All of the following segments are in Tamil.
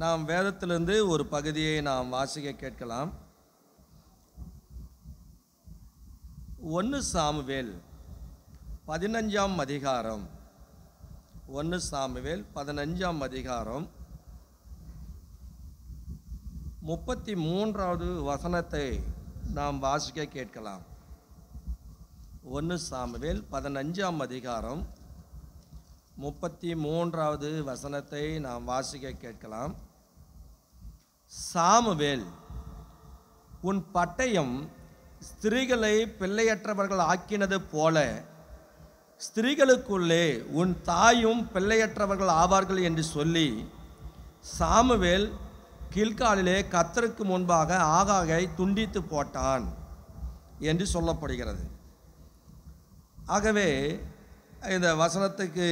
நாம் வேதத்திலிருந்து ஒரு பகுதியை நாம் வாசிக்க கேட்கலாம் ஒன்று சாமுவேல் பதினஞ்சாம் அதிகாரம் ஒன்று சாமுவேல் பதினஞ்சாம் அதிகாரம் முப்பத்தி மூன்றாவது வசனத்தை நாம் வாசிக்க கேட்கலாம் ஒன்று சாமுவேல் பதினஞ்சாம் அதிகாரம் முப்பத்தி மூன்றாவது வசனத்தை நாம் வாசிக்க கேட்கலாம் சாமுவேல் உன் பட்டயம் ஸ்திரீகளை பிள்ளையற்றவர்கள் ஆக்கினது போல ஸ்திரீகளுக்குள்ளே உன் தாயும் பிள்ளையற்றவர்கள் ஆவார்கள் என்று சொல்லி சாமுவேல் கீழ்காலிலே கத்தருக்கு முன்பாக ஆகாகை துண்டித்து போட்டான் என்று சொல்லப்படுகிறது ஆகவே இந்த வசனத்துக்கு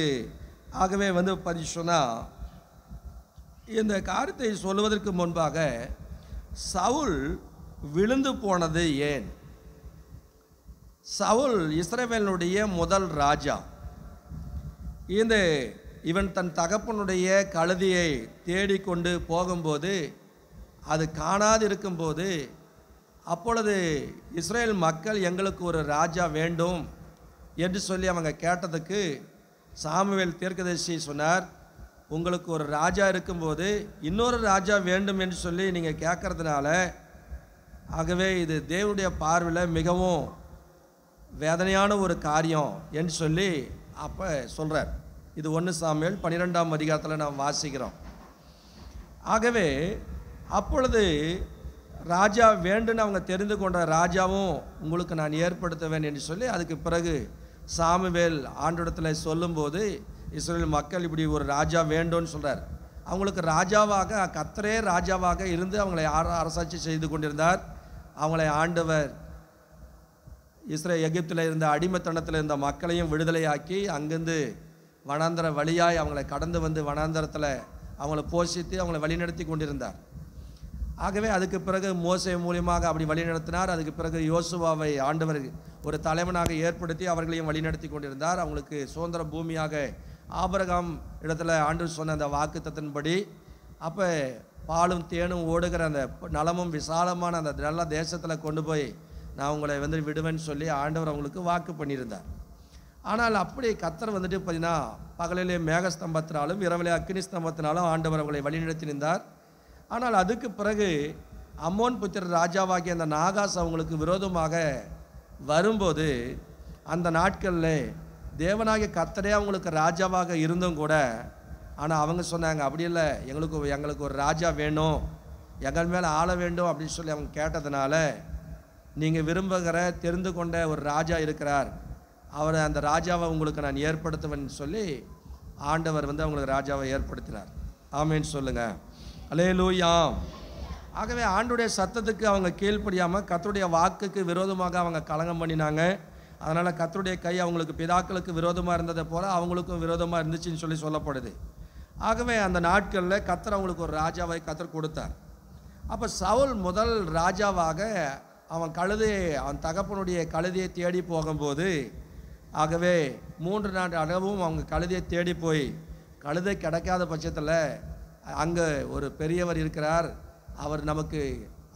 ஆகவே வந்து பதில் இந்த காரியத்தை சொல்வதற்கு முன்பாக சவுல் விழுந்து போனது ஏன் சவுல் இஸ்ரேவேலனுடைய முதல் ராஜா இந்த இவன் தன் தகப்பனுடைய கழுதியை தேடிக்கொண்டு போகும்போது அது காணாது இருக்கும்போது அப்பொழுது இஸ்ரேல் மக்கள் எங்களுக்கு ஒரு ராஜா வேண்டும் என்று சொல்லி அவங்க கேட்டதுக்கு சாமுவேல் தீர்க்கதர்சி சொன்னார் உங்களுக்கு ஒரு ராஜா இருக்கும்போது இன்னொரு ராஜா வேண்டும் என்று சொல்லி நீங்கள் கேட்குறதுனால ஆகவே இது தேவனுடைய பார்வையில் மிகவும் வேதனையான ஒரு காரியம் என்று சொல்லி அப்போ சொல்கிறார் இது ஒன்று சாமியல் பன்னிரெண்டாம் அதிகாரத்தில் நாம் வாசிக்கிறோம் ஆகவே அப்பொழுது ராஜா வேண்டுன்னு அவங்க தெரிந்து கொண்ட ராஜாவும் உங்களுக்கு நான் ஏற்படுத்துவேன் என்று சொல்லி அதுக்கு பிறகு சாமுவேல் ஆண்டிடத்தில் சொல்லும்போது இஸ்ரேல் மக்கள் இப்படி ஒரு ராஜா வேண்டும்னு சொல்கிறார் அவங்களுக்கு ராஜாவாக கத்தரே ராஜாவாக இருந்து அவங்களை அரசாட்சி செய்து கொண்டிருந்தார் அவங்களை ஆண்டவர் இஸ்ரே எகிப்தில் இருந்த அடிமைத்தனத்தில் இருந்த மக்களையும் விடுதலையாக்கி அங்கேருந்து வனாந்தர வழியாய் அவங்களை கடந்து வந்து வனாந்தரத்தில் அவங்கள போஷித்து அவங்கள வழிநடத்தி கொண்டிருந்தார் ஆகவே அதுக்கு பிறகு மோசை மூலியமாக அப்படி வழிநடத்தினார் அதுக்கு பிறகு யோசுவாவை ஆண்டவர் ஒரு தலைவனாக ஏற்படுத்தி அவர்களையும் வழிநடத்தி கொண்டிருந்தார் அவங்களுக்கு சுதந்திர பூமியாக ஆபரகம் இடத்துல ஆண்டு சொன்ன அந்த வாக்குத்தத்தின்படி அப்போ பாலும் தேனும் ஓடுகிற அந்த நலமும் விசாலமான அந்த நல்ல தேசத்தில் கொண்டு போய் நான் உங்களை வந்து விடுவேன்னு சொல்லி ஆண்டவர் அவங்களுக்கு வாக்கு பண்ணியிருந்தார் ஆனால் அப்படி கத்தர் வந்துட்டு பார்த்தீங்கன்னா பகலிலே மேகஸ்தம்பத்தினாலும் இரவிலே அக்னி ஸ்தம்பத்தினாலும் ஆண்டவர் அவங்களை வழிநடத்தினார் ஆனால் அதுக்கு பிறகு அம்மோன் புத்திர ராஜாவாகிய அந்த நாகாஸ் அவங்களுக்கு விரோதமாக வரும்போது அந்த நாட்களில் தேவனாகிய கத்தரே அவங்களுக்கு ராஜாவாக இருந்தும் கூட ஆனால் அவங்க சொன்னாங்க அப்படி இல்லை எங்களுக்கு எங்களுக்கு ஒரு ராஜா வேணும் எங்கள் மேலே ஆள வேண்டும் அப்படின்னு சொல்லி அவங்க கேட்டதுனால நீங்கள் விரும்புகிற தெரிந்து கொண்ட ஒரு ராஜா இருக்கிறார் அவரை அந்த ராஜாவை உங்களுக்கு நான் ஏற்படுத்துவேன் சொல்லி ஆண்டவர் வந்து அவங்களுக்கு ராஜாவை ஏற்படுத்தினார் ஆமேன்னு சொல்லுங்கள் அலே லூயாம் ஆகவே ஆண்டுடைய சத்தத்துக்கு அவங்க கீழ்ப்படியாமல் கத்துடைய வாக்குக்கு விரோதமாக அவங்க கலங்கம் பண்ணினாங்க அதனால் கத்தருடைய கை அவங்களுக்கு பிதாக்களுக்கு விரோதமாக இருந்ததை போல் அவங்களுக்கும் விரோதமாக இருந்துச்சுன்னு சொல்லி சொல்லப்படுது ஆகவே அந்த நாட்களில் கத்தர் அவங்களுக்கு ஒரு ராஜாவை கத்தர் கொடுத்தார் அப்போ சவுல் முதல் ராஜாவாக அவன் கழுதையை அவன் தகப்பனுடைய கழுதையை தேடி போகும்போது ஆகவே மூன்று நாட்டு அளவும் அவங்க கழுதையை தேடி போய் கழுதை கிடைக்காத பட்சத்தில் அங்கே ஒரு பெரியவர் இருக்கிறார் அவர் நமக்கு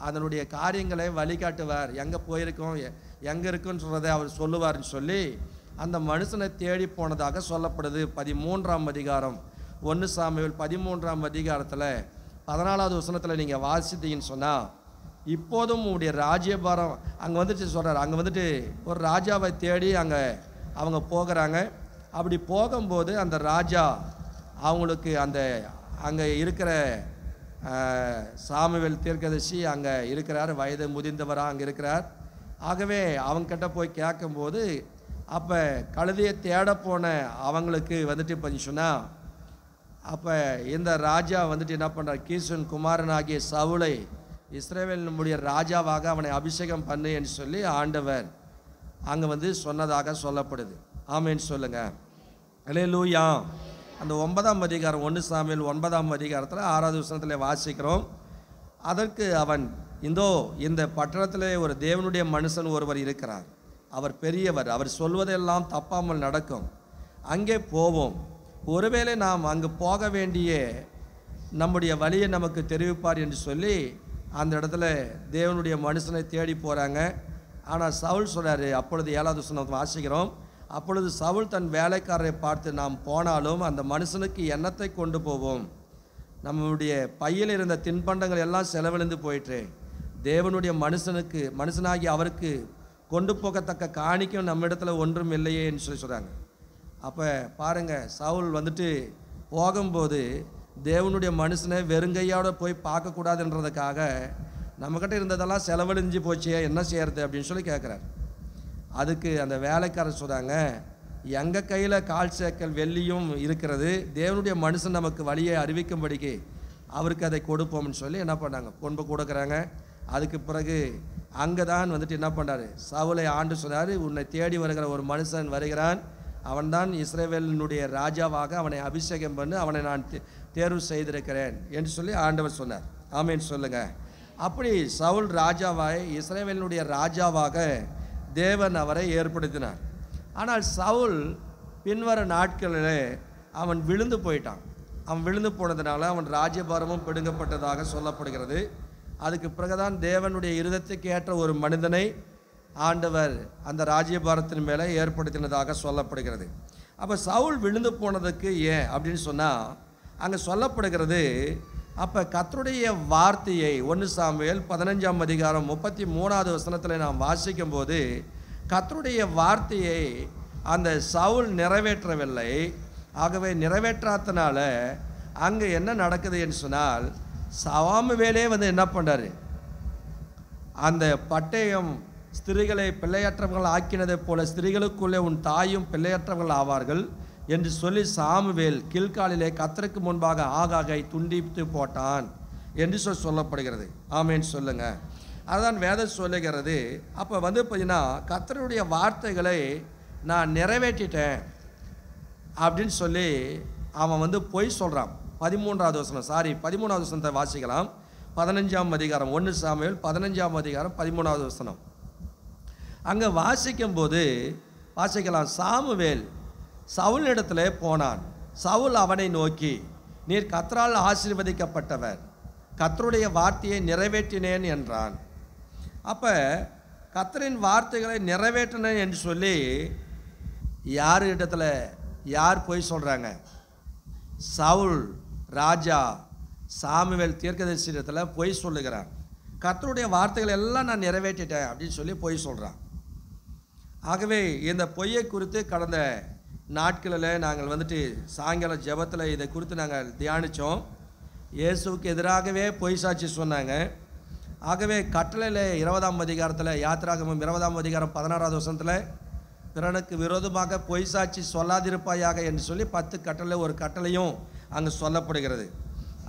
அதனுடைய காரியங்களை வழிகாட்டுவார் எங்கே போயிருக்கோம் எங்கே இருக்குன்னு சொல்கிறத அவர் சொல்லுவார்னு சொல்லி அந்த மனுஷனை தேடி போனதாக சொல்லப்படுது பதிமூன்றாம் அதிகாரம் ஒன்று சாமியில் பதிமூன்றாம் அதிகாரத்தில் பதினாலாவது வசனத்தில் நீங்கள் வாசித்தீங்கன்னு சொன்னால் இப்போதும் உடைய ராஜ்யபாரம் அங்கே வந்துட்டு சொல்கிறார் அங்கே வந்துட்டு ஒரு ராஜாவை தேடி அங்கே அவங்க போகிறாங்க அப்படி போகும்போது அந்த ராஜா அவங்களுக்கு அந்த அங்கே இருக்கிற சாமுவேல் தீர்க்கதர்சி அங்கே இருக்கிறார் வயது முதிர்ந்தவராக அங்கே இருக்கிறார் ஆகவே அவங்கக்கிட்ட போய் கேட்கும்போது அப்போ கழுதையை தேட போன அவங்களுக்கு வந்துட்டு பண்ணிச்சுன்னா அப்போ இந்த ராஜா வந்துட்டு என்ன பண்ணுறார் கீசன் குமாரன் ஆகிய சவுளை இஸ்ரேவேல் நம்முடைய ராஜாவாக அவனை அபிஷேகம் பண்ணு என்று சொல்லி ஆண்டவர் அங்கே வந்து சொன்னதாக சொல்லப்படுது ஆமேன்னு சொல்லுங்கள் அலே லூயா அந்த ஒன்பதாம் அதிகாரம் ஒன்று சாமியில் ஒன்பதாம் அதிகாரத்தில் ஆறாவது வருஷத்தில் வாசிக்கிறோம் அதற்கு அவன் இந்தோ இந்த பட்டணத்தில் ஒரு தேவனுடைய மனுஷன் ஒருவர் இருக்கிறார் அவர் பெரியவர் அவர் சொல்வதெல்லாம் தப்பாமல் நடக்கும் அங்கே போவோம் ஒருவேளை நாம் அங்கு போக வேண்டிய நம்முடைய வழியை நமக்கு தெரிவிப்பார் என்று சொல்லி அந்த இடத்துல தேவனுடைய மனுஷனை தேடி போகிறாங்க ஆனால் சவுல் சொல்கிறாரு அப்பொழுது ஏழாவது சொன்ன வாசிக்கிறோம் அப்பொழுது சவுல் தன் வேலைக்காரரை பார்த்து நாம் போனாலும் அந்த மனுஷனுக்கு எண்ணத்தை கொண்டு போவோம் நம்முடைய பையில் இருந்த தின்பண்டங்கள் எல்லாம் செலவிழந்து போயிட்டு தேவனுடைய மனுஷனுக்கு மனுஷனாகி அவருக்கு கொண்டு போகத்தக்க காணிக்கும் நம்ம இடத்துல ஒன்றும் இல்லையே என்று சொல்லி சொல்கிறாங்க அப்போ பாருங்கள் சவுல் வந்துட்டு போகும்போது தேவனுடைய மனுஷனை வெறுங்கையோடு போய் பார்க்கக்கூடாதுன்றதுக்காக நம்மக்கிட்ட இருந்ததெல்லாம் செலவழிஞ்சு போச்சே என்ன செய்யறது அப்படின்னு சொல்லி கேட்குறாரு அதுக்கு அந்த வேலைக்காரர் சொல்கிறாங்க எங்கள் கையில் கால் சேக்கல் வெள்ளியும் இருக்கிறது தேவனுடைய மனுஷன் நமக்கு வழியை அறிவிக்கும்படிக்கு அவருக்கு அதை கொடுப்போம்னு சொல்லி என்ன பண்ணாங்க கொண்டு கொடுக்குறாங்க அதுக்கு பிறகு அங்கே தான் வந்துட்டு என்ன பண்ணுறாரு சவுலை ஆண்டு சொன்னார் உன்னை தேடி வருகிற ஒரு மனுஷன் வருகிறான் அவன்தான் இஸ்ரேவேலினுடைய ராஜாவாக அவனை அபிஷேகம் பண்ணி அவனை நான் தேர்வு செய்திருக்கிறேன் என்று சொல்லி ஆண்டவர் சொன்னார் ஆமேன்னு சொல்லுங்கள் அப்படி சவுல் ராஜாவாய் இஸ்ரேவேலினுடைய ராஜாவாக தேவன் அவரை ஏற்படுத்தினார் ஆனால் சவுல் பின்வர நாட்களில் அவன் விழுந்து போயிட்டான் அவன் விழுந்து போனதுனால அவன் ராஜ்யபாரமும் பிடுங்கப்பட்டதாக சொல்லப்படுகிறது அதுக்கு பிறகுதான் தேவனுடைய இருதத்துக்கு ஏற்ற ஒரு மனிதனை ஆண்டவர் அந்த ராஜ்யபாரத்தின் மேலே ஏற்படுத்தினதாக சொல்லப்படுகிறது அப்போ சவுல் விழுந்து போனதுக்கு ஏன் அப்படின்னு சொன்னால் அங்கே சொல்லப்படுகிறது அப்போ கத்தருடைய வார்த்தையை ஒன்று சாமியல் பதினஞ்சாம் அதிகாரம் முப்பத்தி மூணாவது வசனத்தில் நாம் வாசிக்கும் போது கத்தருடைய வார்த்தையை அந்த சவுல் நிறைவேற்றவில்லை ஆகவே நிறைவேற்றாதனால அங்கே என்ன நடக்குது என்று சொன்னால் சவாம வேலையே வந்து என்ன பண்ணுறாரு அந்த பட்டயம் ஸ்திரீகளை பிள்ளையற்றவர்கள் ஆக்கினதைப் போல ஸ்திரீகளுக்குள்ளே உன் தாயும் பிள்ளையற்றவர்கள் ஆவார்கள் என்று சொல்லி சாமுவேல் கீழ்காலிலே கத்தருக்கு முன்பாக ஆகாகை துண்டித்து போட்டான் என்று சொல்லி சொல்லப்படுகிறது ஆமேன்னு சொல்லுங்கள் அதுதான் வேதம் சொல்லுகிறது அப்போ வந்து பார்த்தீங்கன்னா கத்தருடைய வார்த்தைகளை நான் நிறைவேற்றிட்டேன் அப்படின்னு சொல்லி அவன் வந்து பொய் சொல்கிறான் பதிமூன்றாவது வசனம் சாரி பதிமூணாவது வசனத்தை வாசிக்கலாம் பதினஞ்சாம் அதிகாரம் ஒன்று சாமியல் பதினஞ்சாம் அதிகாரம் பதிமூணாவது வசனம் அங்கே வாசிக்கும் போது வாசிக்கலாம் சாமுவேல் சவுல் இடத்துல போனான் சவுல் அவனை நோக்கி நீர் கத்ரால் ஆசீர்வதிக்கப்பட்டவர் கத்தருடைய வார்த்தையை நிறைவேற்றினேன் என்றான் அப்போ கத்தரின் வார்த்தைகளை நிறைவேற்றினேன் என்று சொல்லி யார் இடத்துல யார் போய் சொல்கிறாங்க சவுல் ராஜா சாமுவேல் தீர்க்கதரிசனத்தில் பொய் சொல்லுகிறான் கத்தருடைய வார்த்தைகள் எல்லாம் நான் நிறைவேற்றிட்டேன் அப்படின்னு சொல்லி பொய் சொல்கிறான் ஆகவே இந்த பொய்யை குறித்து கடந்த நாட்களில் நாங்கள் வந்துட்டு சாயங்காலம் ஜபத்தில் இதை குறித்து நாங்கள் தியானித்தோம் இயேசுக்கு எதிராகவே பொய் சாட்சி சொன்னாங்க ஆகவே கட்டளையில் இருபதாம் அதிகாரத்தில் யாத்திராகமும் இருபதாம் அதிகாரம் பதினாறாவது வருஷத்தில் பிறனுக்கு விரோதமாக பொய் சாட்சி சொல்லாதிருப்பாயாக என்று சொல்லி பத்து கட்டளை ஒரு கட்டளையும் அங்கு சொல்லப்படுகிறது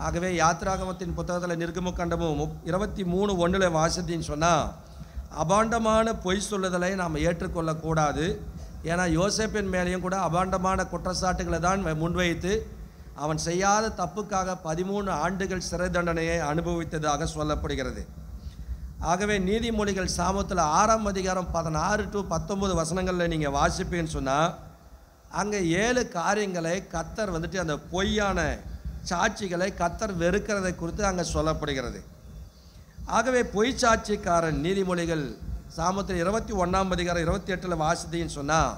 ஆகவே யாத்திராகமத்தின் புத்தகத்தில் கண்டமும் இருபத்தி மூணு ஒன்றில் வாசத்தின்னு சொன்னால் அபாண்டமான பொய் சொல்லுதலை நாம் ஏற்றுக்கொள்ளக்கூடாது ஏன்னா யோசேப்பின் மேலேயும் கூட அபாண்டமான குற்றச்சாட்டுகளை தான் முன்வைத்து அவன் செய்யாத தப்புக்காக பதிமூணு ஆண்டுகள் சிறை தண்டனையை அனுபவித்ததாக சொல்லப்படுகிறது ஆகவே நீதிமொழிகள் சாமத்தில் ஆறாம் அதிகாரம் பதினாறு டு பத்தொம்பது வசனங்களில் நீங்கள் வாசிப்பீங்கன்னு சொன்னால் அங்கே ஏழு காரியங்களை கத்தர் வந்துட்டு அந்த பொய்யான சாட்சிகளை கத்தர் வெறுக்கிறதை குறித்து அங்கே சொல்லப்படுகிறது ஆகவே பொய் சாட்சிக்காரன் நீதிமொழிகள் சாமத்தில் இருபத்தி ஒன்றாம் அதிகாரம் இருபத்தி எட்டில் வாசித்தின்னு சொன்னால்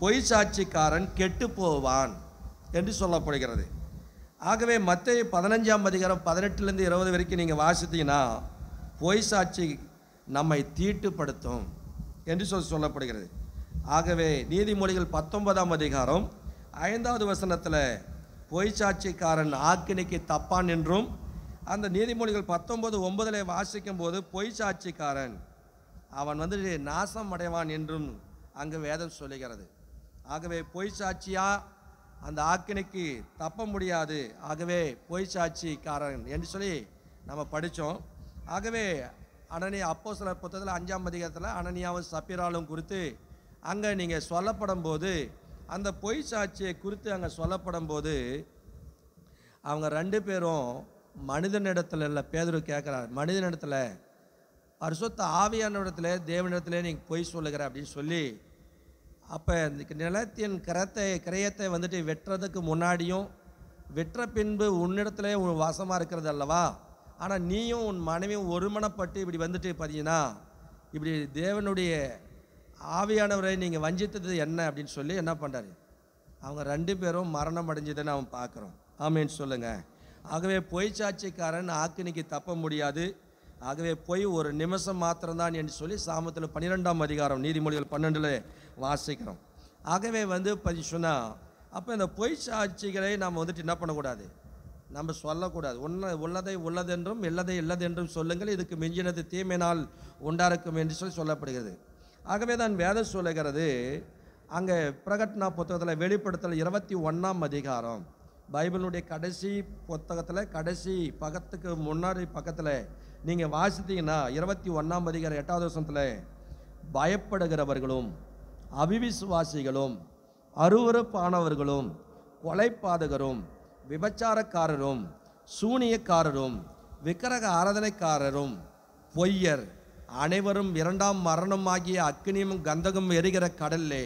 பொய் சாட்சிக்காரன் கெட்டு போவான் என்று சொல்லப்படுகிறது ஆகவே மற்ற பதினஞ்சாம் அதிகாரம் பதினெட்டுலேருந்து இருபது வரைக்கும் நீங்கள் வாசித்தீங்கன்னா பொய் சாட்சி நம்மை தீட்டுப்படுத்தும் என்று சொல்லி சொல்லப்படுகிறது ஆகவே நீதிமொழிகள் பத்தொன்பதாம் அதிகாரம் ஐந்தாவது வசனத்தில் பொய்ச்சாட்சிக்காரன் ஆக்கினிக்கு தப்பான் என்றும் அந்த நீதிமொழிகள் பத்தொன்பது ஒன்பதில் வாசிக்கும் போது பொய்ச்சாட்சிக்காரன் அவன் வந்து நாசம் அடைவான் என்றும் அங்கு வேதம் சொல்லுகிறது ஆகவே பொய்ச்சாட்சியா அந்த ஆக்கினைக்கு தப்ப முடியாது ஆகவே பொய்ச்சாட்சிக்காரன் என்று சொல்லி நம்ம படித்தோம் ஆகவே அனனியா அப்போ சில புத்தகத்தில் அஞ்சாம் அதிகாரத்தில் அனனியாவும் சப்பிராலும் குறித்து அங்கே நீங்கள் சொல்லப்படும் போது அந்த பொய் சாட்சியை குறித்து அங்கே சொல்லப்படும் போது அவங்க ரெண்டு பேரும் மனிதனிடத்தில் இல்லை பேதர் கேட்குறாரு மனிதனிடத்தில் பரிசுத்த இடத்துல தேவனிடத்துல நீங்கள் பொய் சொல்லுகிற அப்படின்னு சொல்லி அப்போ இந்த நிலத்தின் கரத்தை கிரயத்தை வந்துட்டு வெட்டுறதுக்கு முன்னாடியும் வெற்ற பின்பு உன்னிடத்துல உன் வாசமாக இருக்கிறது அல்லவா ஆனால் நீயும் உன் மனைவியும் ஒருமனப்பட்டு இப்படி வந்துட்டு பார்த்தீங்கன்னா இப்படி தேவனுடைய ஆவியானவரை நீங்கள் வஞ்சித்தது என்ன அப்படின்னு சொல்லி என்ன பண்ணுறாரு அவங்க ரெண்டு பேரும் மரணம் அடைஞ்சதுன்னு அவன் பார்க்குறோம் ஆமின்னு சொல்லுங்கள் ஆகவே பொய் சாட்சிக்காரன் ஆக்கினிக்கு தப்ப முடியாது ஆகவே போய் ஒரு நிமிஷம் மாத்திரம்தான் என்று சொல்லி சாமத்தில் பன்னிரெண்டாம் அதிகாரம் நீதிமொழிகள் பன்னெண்டில் வாசிக்கிறோம் ஆகவே வந்து சொன்னால் அப்போ இந்த பொய் சாட்சிகளை நாம் வந்துட்டு என்ன பண்ணக்கூடாது நம்ம சொல்லக்கூடாது உன்ன உள்ளதை உள்ளதென்றும் இல்லதை இல்லதென்றும் சொல்லுங்கள் இதுக்கு மிஞ்சினது தீமையினால் உண்டாருக்கும் என்று சொல்லி சொல்லப்படுகிறது ஆகவே தான் வேத சொல்லுகிறது அங்கே பிரகட்னா புத்தகத்தில் வெளிப்படுத்தல் இருபத்தி ஒன்றாம் அதிகாரம் பைபிளுடைய கடைசி புத்தகத்தில் கடைசி பக்கத்துக்கு முன்னாடி பக்கத்தில் நீங்கள் வாசித்தீங்கன்னா இருபத்தி ஒன்றாம் அதிகாரம் எட்டாவது வருஷத்தில் பயப்படுகிறவர்களும் அவிவிசுவாசிகளும் அருவறுப்பானவர்களும் கொலைப்பாதகரும் விபச்சாரக்காரரும் சூனியக்காரரும் விக்கிரக ஆராதனைக்காரரும் பொய்யர் அனைவரும் இரண்டாம் மரணம் ஆகிய அக்னியும் கந்தகம் எரிகிற கடல்லே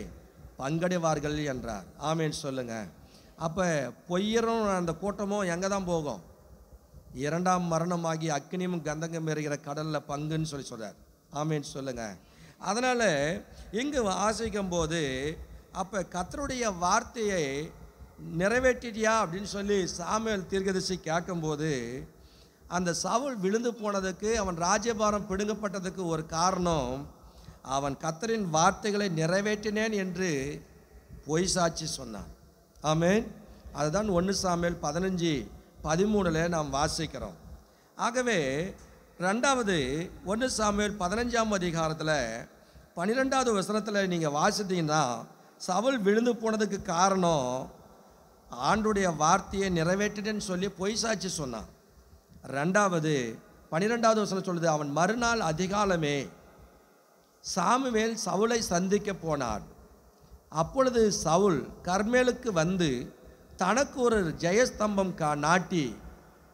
பங்கடைவார்கள் என்றார் ஆமேன்னு சொல்லுங்க அப்போ பொய்யரும் அந்த கூட்டமும் எங்கே தான் போகும் இரண்டாம் மரணம் ஆகிய அக்னியும் கந்தகம் எரிகிற கடலில் பங்குன்னு சொல்லி சொல்கிறார் ஆமேன்னு சொல்லுங்க அதனால் இங்கு வாசிக்கும் போது அப்போ கத்தருடைய வார்த்தையை நிறைவேற்றிட்டியா அப்படின்னு சொல்லி சாமியல் தீர்க்கதரிசி கேட்கும்போது அந்த சவுல் விழுந்து போனதுக்கு அவன் ராஜ்யபாரம் பிடுங்கப்பட்டதுக்கு ஒரு காரணம் அவன் கத்தரின் வார்த்தைகளை நிறைவேற்றினேன் என்று பொய் சாட்சி சொன்னான் ஆமேன் அதுதான் ஒன்று சாமியல் பதினஞ்சு பதிமூணில் நாம் வாசிக்கிறோம் ஆகவே ரெண்டாவது ஒன்று சாமியல் பதினஞ்சாம் அதிகாரத்தில் பன்னிரெண்டாவது வசனத்தில் நீங்கள் வாசித்தீங்கன்னா சவுல் விழுந்து போனதுக்கு காரணம் ஆண்டுடைய வார்த்தையை நிறைவேற்றினேன்னு சொல்லி பொய் சாட்சி சொன்னான் ரெண்டாவது பன்னிரெண்டாவது வசனம் சொல்லுது அவன் மறுநாள் அதிகாலமே சாமுவேல் சவுளை சந்திக்க போனான் அப்பொழுது சவுல் கர்மேலுக்கு வந்து தனக்கு ஒரு ஜெயஸ்தம்பம் கா நாட்டி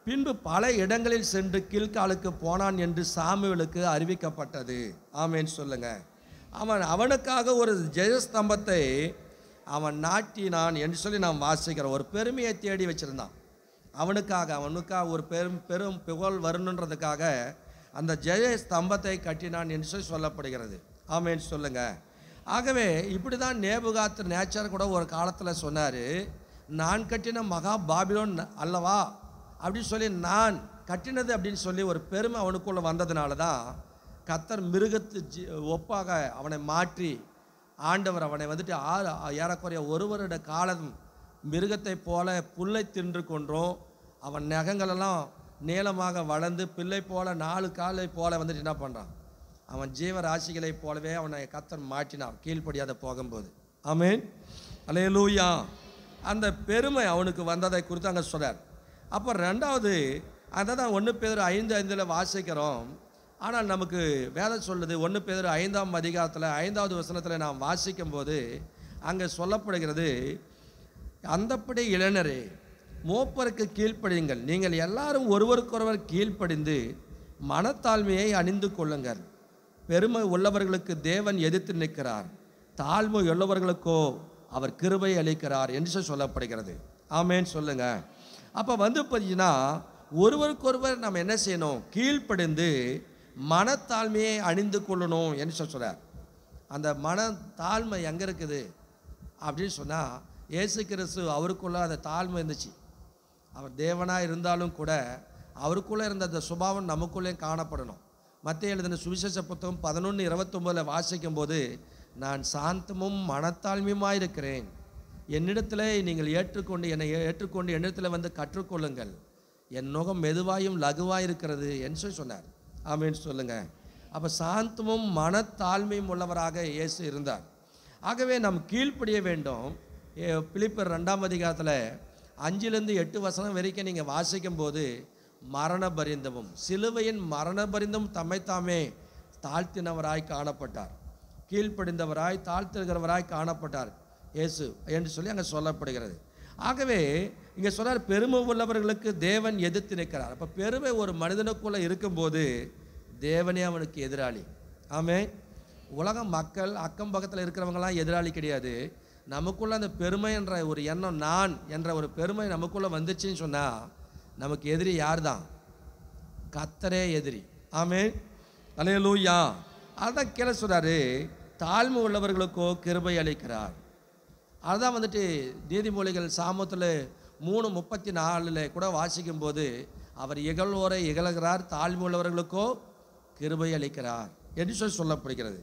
பின்பு பல இடங்களில் சென்று கீழ்காலுக்கு போனான் என்று சாமுவேலுக்கு அறிவிக்கப்பட்டது ஆமேன்னு சொல்லுங்க அவன் அவனுக்காக ஒரு ஜெயஸ்தம்பத்தை அவன் நாட்டினான் என்று சொல்லி நாம் வாசிக்கிறோம் ஒரு பெருமையை தேடி வச்சுருந்தான் அவனுக்காக அவனுக்காக ஒரு பெரும் பெரும் புகழ் வரணுன்றதுக்காக அந்த ஜெய ஸ்தம்பத்தை கட்டினான் என்று சொல்லப்படுகிறது ஆமேன்னு சொல்லுங்க ஆகவே இப்படி தான் நேபுகாத்து நேச்சர் கூட ஒரு காலத்தில் சொன்னார் நான் கட்டின மகா பாபிலோன் அல்லவா அப்படின்னு சொல்லி நான் கட்டினது அப்படின்னு சொல்லி ஒரு பெருமை அவனுக்குள்ளே வந்ததுனால தான் கத்தர் மிருகத்து ஜி ஒப்பாக அவனை மாற்றி ஆண்டவர் அவனை வந்துட்டு ஆறு ஏறக்குறைய ஒருவருட காலம் மிருகத்தை போல புல்லை தின்று கொன்றோம் அவன் நகங்களெல்லாம் நீளமாக வளர்ந்து பிள்ளை போல நாலு காலை போல வந்துட்டு என்ன பண்ணுறான் அவன் ஜீவராசிகளை போலவே அவனை கத்தன் மாட்டினான் கீழ்ப்படியாத போகும்போது ஆமீன் அலே லூயா அந்த பெருமை அவனுக்கு வந்ததை குறித்து அங்கே சொல்கிறார் அப்போ ரெண்டாவது அதை தான் ஒன்று பேர் ஐந்து ஐந்தில் வாசிக்கிறோம் ஆனால் நமக்கு வேதம் சொல்லுது ஒன்று பேர் ஐந்தாம் அதிகாரத்தில் ஐந்தாவது வசனத்தில் நாம் வாசிக்கும் போது அங்கே சொல்லப்படுகிறது அந்தப்படி இளைஞரே மூப்பருக்கு கீழ்ப்படியுங்கள் நீங்கள் எல்லாரும் ஒருவருக்கொருவர் கீழ்ப்படிந்து மனத்தாழ்மையை அணிந்து கொள்ளுங்கள் பெருமை உள்ளவர்களுக்கு தேவன் எதிர்த்து நிற்கிறார் தாழ்மை உள்ளவர்களுக்கோ அவர் கிருபை அளிக்கிறார் என்று சொல்லப்படுகிறது ஆமேன்னு சொல்லுங்க அப்போ வந்து பார்த்தீங்கன்னா ஒருவருக்கொருவர் நம்ம என்ன செய்யணும் கீழ்ப்படிந்து மனத்தாழ்மையை அணிந்து கொள்ளணும் என்று சொல்கிறார் அந்த மன தாழ்மை எங்கே இருக்குது அப்படின்னு சொன்னால் இயேசு கிறிஸ்து அவருக்குள்ளே அந்த தாழ்மை இருந்துச்சு அவர் தேவனாக இருந்தாலும் கூட அவருக்குள்ளே இருந்த அந்த சுபாவம் நமக்குள்ளேயும் காணப்படணும் மற்ற எழுதின சுவிசேஷ புத்தகம் பதினொன்று இருபத்தொம்போதில் வாசிக்கும் போது நான் சாந்தமும் மனத்தாழ்மையுமாக இருக்கிறேன் என்னிடத்தில் நீங்கள் ஏற்றுக்கொண்டு என்னை ஏற்றுக்கொண்டு என்னிடத்தில் வந்து கற்றுக்கொள்ளுங்கள் என் நுகம் மெதுவாயும் லகுவாக இருக்கிறது என்று சொல்லி சொன்னார் ஆமின்னு சொல்லுங்கள் அப்போ சாந்தமும் மனத்தாழ்மையும் உள்ளவராக இயேசு இருந்தார் ஆகவே நாம் கீழ்ப்படிய வேண்டும் பிலிப்பர் ரெண்டாம் அதிகாரத்தில் அஞ்சுலேருந்து எட்டு வசனம் வரைக்கும் நீங்கள் வாசிக்கும் போது மரண பரிந்தமும் சிலுவையின் மரண பரிந்தம் தம்மைத்தாமே தாழ்த்தினவராய் காணப்பட்டார் கீழ்ப்படிந்தவராய் தாழ்த்துகிறவராய் காணப்பட்டார் இயேசு என்று சொல்லி அங்கே சொல்லப்படுகிறது ஆகவே இங்கே சொல்கிறார் பெருமை உள்ளவர்களுக்கு தேவன் எதிர்த்து நிற்கிறார் அப்போ பெருமை ஒரு மனிதனுக்குள்ளே இருக்கும்போது தேவனே அவனுக்கு எதிராளி ஆமே உலக மக்கள் அக்கம் பக்கத்தில் இருக்கிறவங்களாம் எதிராளி கிடையாது நமக்குள்ளே அந்த பெருமை என்ற ஒரு எண்ணம் நான் என்ற ஒரு பெருமை நமக்குள்ளே வந்துச்சுன்னு சொன்னால் நமக்கு எதிரி யார் தான் கத்தரே எதிரி ஆமே அலையலூயா அதுதான் கீழே சொல்றாரு தாழ்மை உள்ளவர்களுக்கோ கிருபை அளிக்கிறார் அதுதான் வந்துட்டு நீதிமொழிகள் சாமத்தில் மூணு முப்பத்தி நாலில் கூட வாசிக்கும் போது அவர் இகழ்வோரை இகழ்கிறார் தாழ்மை உள்ளவர்களுக்கோ கிருபை அளிக்கிறார் என்று சொல்லி சொல்லப்படுகிறது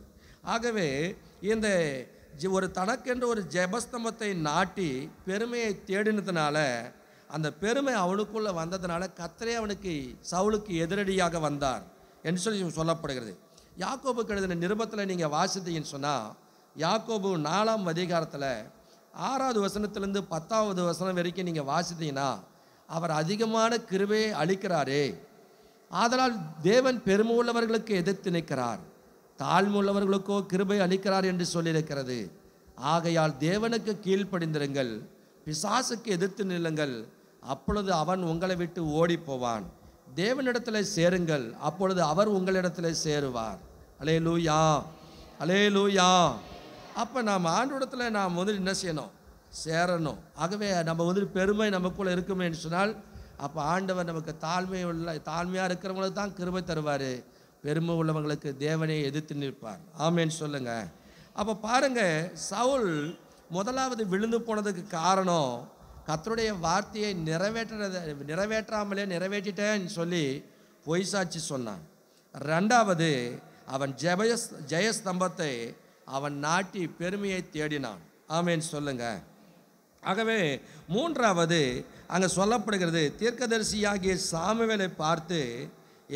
ஆகவே இந்த ஒரு தனக்கென்று ஒரு ஜெபஸ்தம்பத்தை நாட்டி பெருமையை தேடினதுனால அந்த பெருமை அவனுக்குள்ளே வந்ததுனால கத்தரே அவனுக்கு சவுளுக்கு எதிரடியாக வந்தார் என்று சொல்லி சொல்லப்படுகிறது யாக்கோபு கெழுதின நிருபத்தில் நீங்கள் வாசித்தீங்கன்னு சொன்னால் யாக்கோபு நாலாம் அதிகாரத்தில் ஆறாவது வசனத்திலேருந்து பத்தாவது வசனம் வரைக்கும் நீங்கள் வாசித்தீங்கன்னா அவர் அதிகமான கிருவையை அளிக்கிறாரே ஆதலால் தேவன் பெருமை உள்ளவர்களுக்கு எதிர்த்து நிற்கிறார் தாழ்மை கிருபை அளிக்கிறார் என்று சொல்லியிருக்கிறது ஆகையால் தேவனுக்கு கீழ்ப்படிந்திருங்கள் பிசாசுக்கு எதிர்த்து நில்லுங்கள் அப்பொழுது அவன் உங்களை விட்டு ஓடி போவான் தேவனிடத்தில் சேருங்கள் அப்பொழுது அவர் உங்களிடத்தில் சேருவார் அலே லூயா அலே லூயா அப்போ நாம் ஆண்டோடத்தில் நாம் வந்து என்ன செய்யணும் சேரணும் ஆகவே நம்ம வந்து பெருமை நமக்குள்ளே இருக்குமே சொன்னால் அப்போ ஆண்டவர் நமக்கு தாழ்மை உள்ள தாழ்மையாக இருக்கிறவங்களுக்கு தான் கிருபை தருவார் பெருமை உள்ளவங்களுக்கு தேவனே எதிர்த்து நிற்பார் ஆமேன்னு சொல்லுங்கள் அப்போ பாருங்க சவுல் முதலாவது விழுந்து போனதுக்கு காரணம் கத்தருடைய வார்த்தையை நிறைவேற்றுறத நிறைவேற்றாமலே நிறைவேற்றிட்டேன்னு சொல்லி பொய் சாட்சி சொன்னான் ரெண்டாவது அவன் ஜெய ஜெயஸ்தம்பத்தை அவன் நாட்டி பெருமையை தேடினான் ஆமேன்னு சொல்லுங்க ஆகவே மூன்றாவது அங்கே சொல்லப்படுகிறது தீர்க்கதரிசியாகிய சாமுவேலை பார்த்து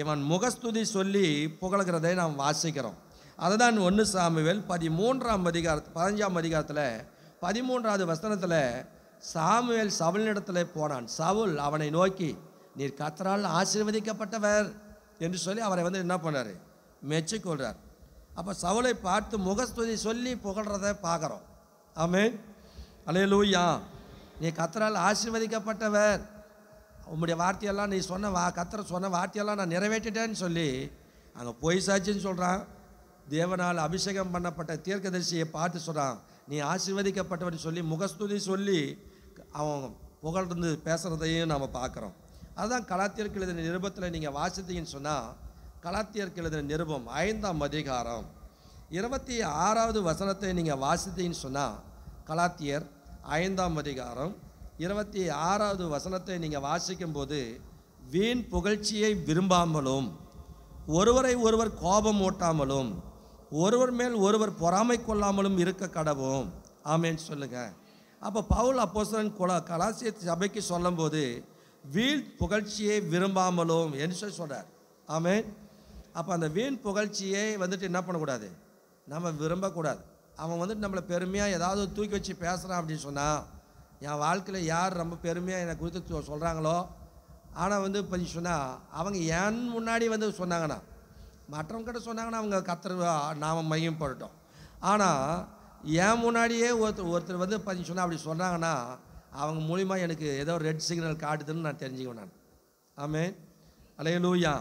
இவன் முகஸ்துதி சொல்லி புகழ்கிறதை நாம் வாசிக்கிறோம் அதுதான் ஒன்று சாமுவேல் பதிமூன்றாம் அதிகார பதினஞ்சாம் அதிகாரத்தில் பதிமூன்றாவது வசனத்தில் சாமுவேல் சவுளினிடத்தில் போனான் சவுல் அவனை நோக்கி நீர் கத்தரால் ஆசீர்வதிக்கப்பட்டவர் என்று சொல்லி அவரை வந்து என்ன பண்ணார் மெச்சிக்கொள்கிறார் அப்போ சவுளை பார்த்து முகஸ்துதி சொல்லி புகழ்கிறத பார்க்குறோம் ஆமே அலையலூயா நீ கத்தரால் ஆசீர்வதிக்கப்பட்டவர் உம்முடைய வார்த்தையெல்லாம் நீ சொன்ன வா கத்திர சொன்ன வார்த்தையெல்லாம் நான் நிறைவேற்றிட்டேன்னு சொல்லி அங்கே பொய் சாட்சின்னு சொல்கிறான் தேவனால் அபிஷேகம் பண்ணப்பட்ட தீர்க்கதரிசியை பார்த்து சொல்கிறான் நீ ஆசீர்வதிக்கப்பட்டவன் சொல்லி முகஸ்துதி சொல்லி அவன் புகழ்ந்து பேசுகிறதையும் நாம் பார்க்குறோம் அதுதான் கலாத்தியர் எழுதின நிருபத்தில் நீங்கள் வாசித்தீங்கன்னு சொன்னால் கலாத்தியர் எழுதின நிருபம் ஐந்தாம் அதிகாரம் இருபத்தி ஆறாவது வசனத்தை நீங்கள் வாசித்தீங்கன்னு சொன்னால் கலாத்தியர் ஐந்தாம் அதிகாரம் இருபத்தி ஆறாவது வசனத்தை நீங்கள் வாசிக்கும்போது வீண் புகழ்ச்சியை விரும்பாமலும் ஒருவரை ஒருவர் கோபம் ஓட்டாமலும் ஒருவர் மேல் ஒருவர் பொறாமை கொள்ளாமலும் இருக்க கடவும் ஆமேன்னு சொல்லுங்கள் அப்போ பவுல் அப்போசன் கொல கலாசிய சபைக்கு சொல்லும்போது வீண் புகழ்ச்சியை விரும்பாமலும் என்று சொல்லி சொல்கிறார் ஆமேன் அப்போ அந்த வீண் புகழ்ச்சியை வந்துட்டு என்ன பண்ணக்கூடாது நம்ம விரும்பக்கூடாது அவன் வந்துட்டு நம்மளை பெருமையாக ஏதாவது தூக்கி வச்சு பேசுகிறான் அப்படின்னு சொன்னால் என் வாழ்க்கையில் யார் ரொம்ப பெருமையாக என்னை குறித்து சொல்கிறாங்களோ ஆனால் வந்து பற்றி சொன்னால் அவங்க என் முன்னாடி வந்து சொன்னாங்கண்ணா மற்றவங்கிட்ட சொன்னாங்கன்னா அவங்க கத்துற நாம் மையம் போடட்டும் ஆனால் என் முன்னாடியே ஒருத்தர் ஒருத்தர் வந்து பற்றி சொன்னால் அப்படி சொன்னாங்கன்னா அவங்க மூலிமா எனக்கு ஏதோ ரெட் சிக்னல் காட்டுதுன்னு நான் தெரிஞ்சுக்குவேன் நான் ஆமே அலைய லூயா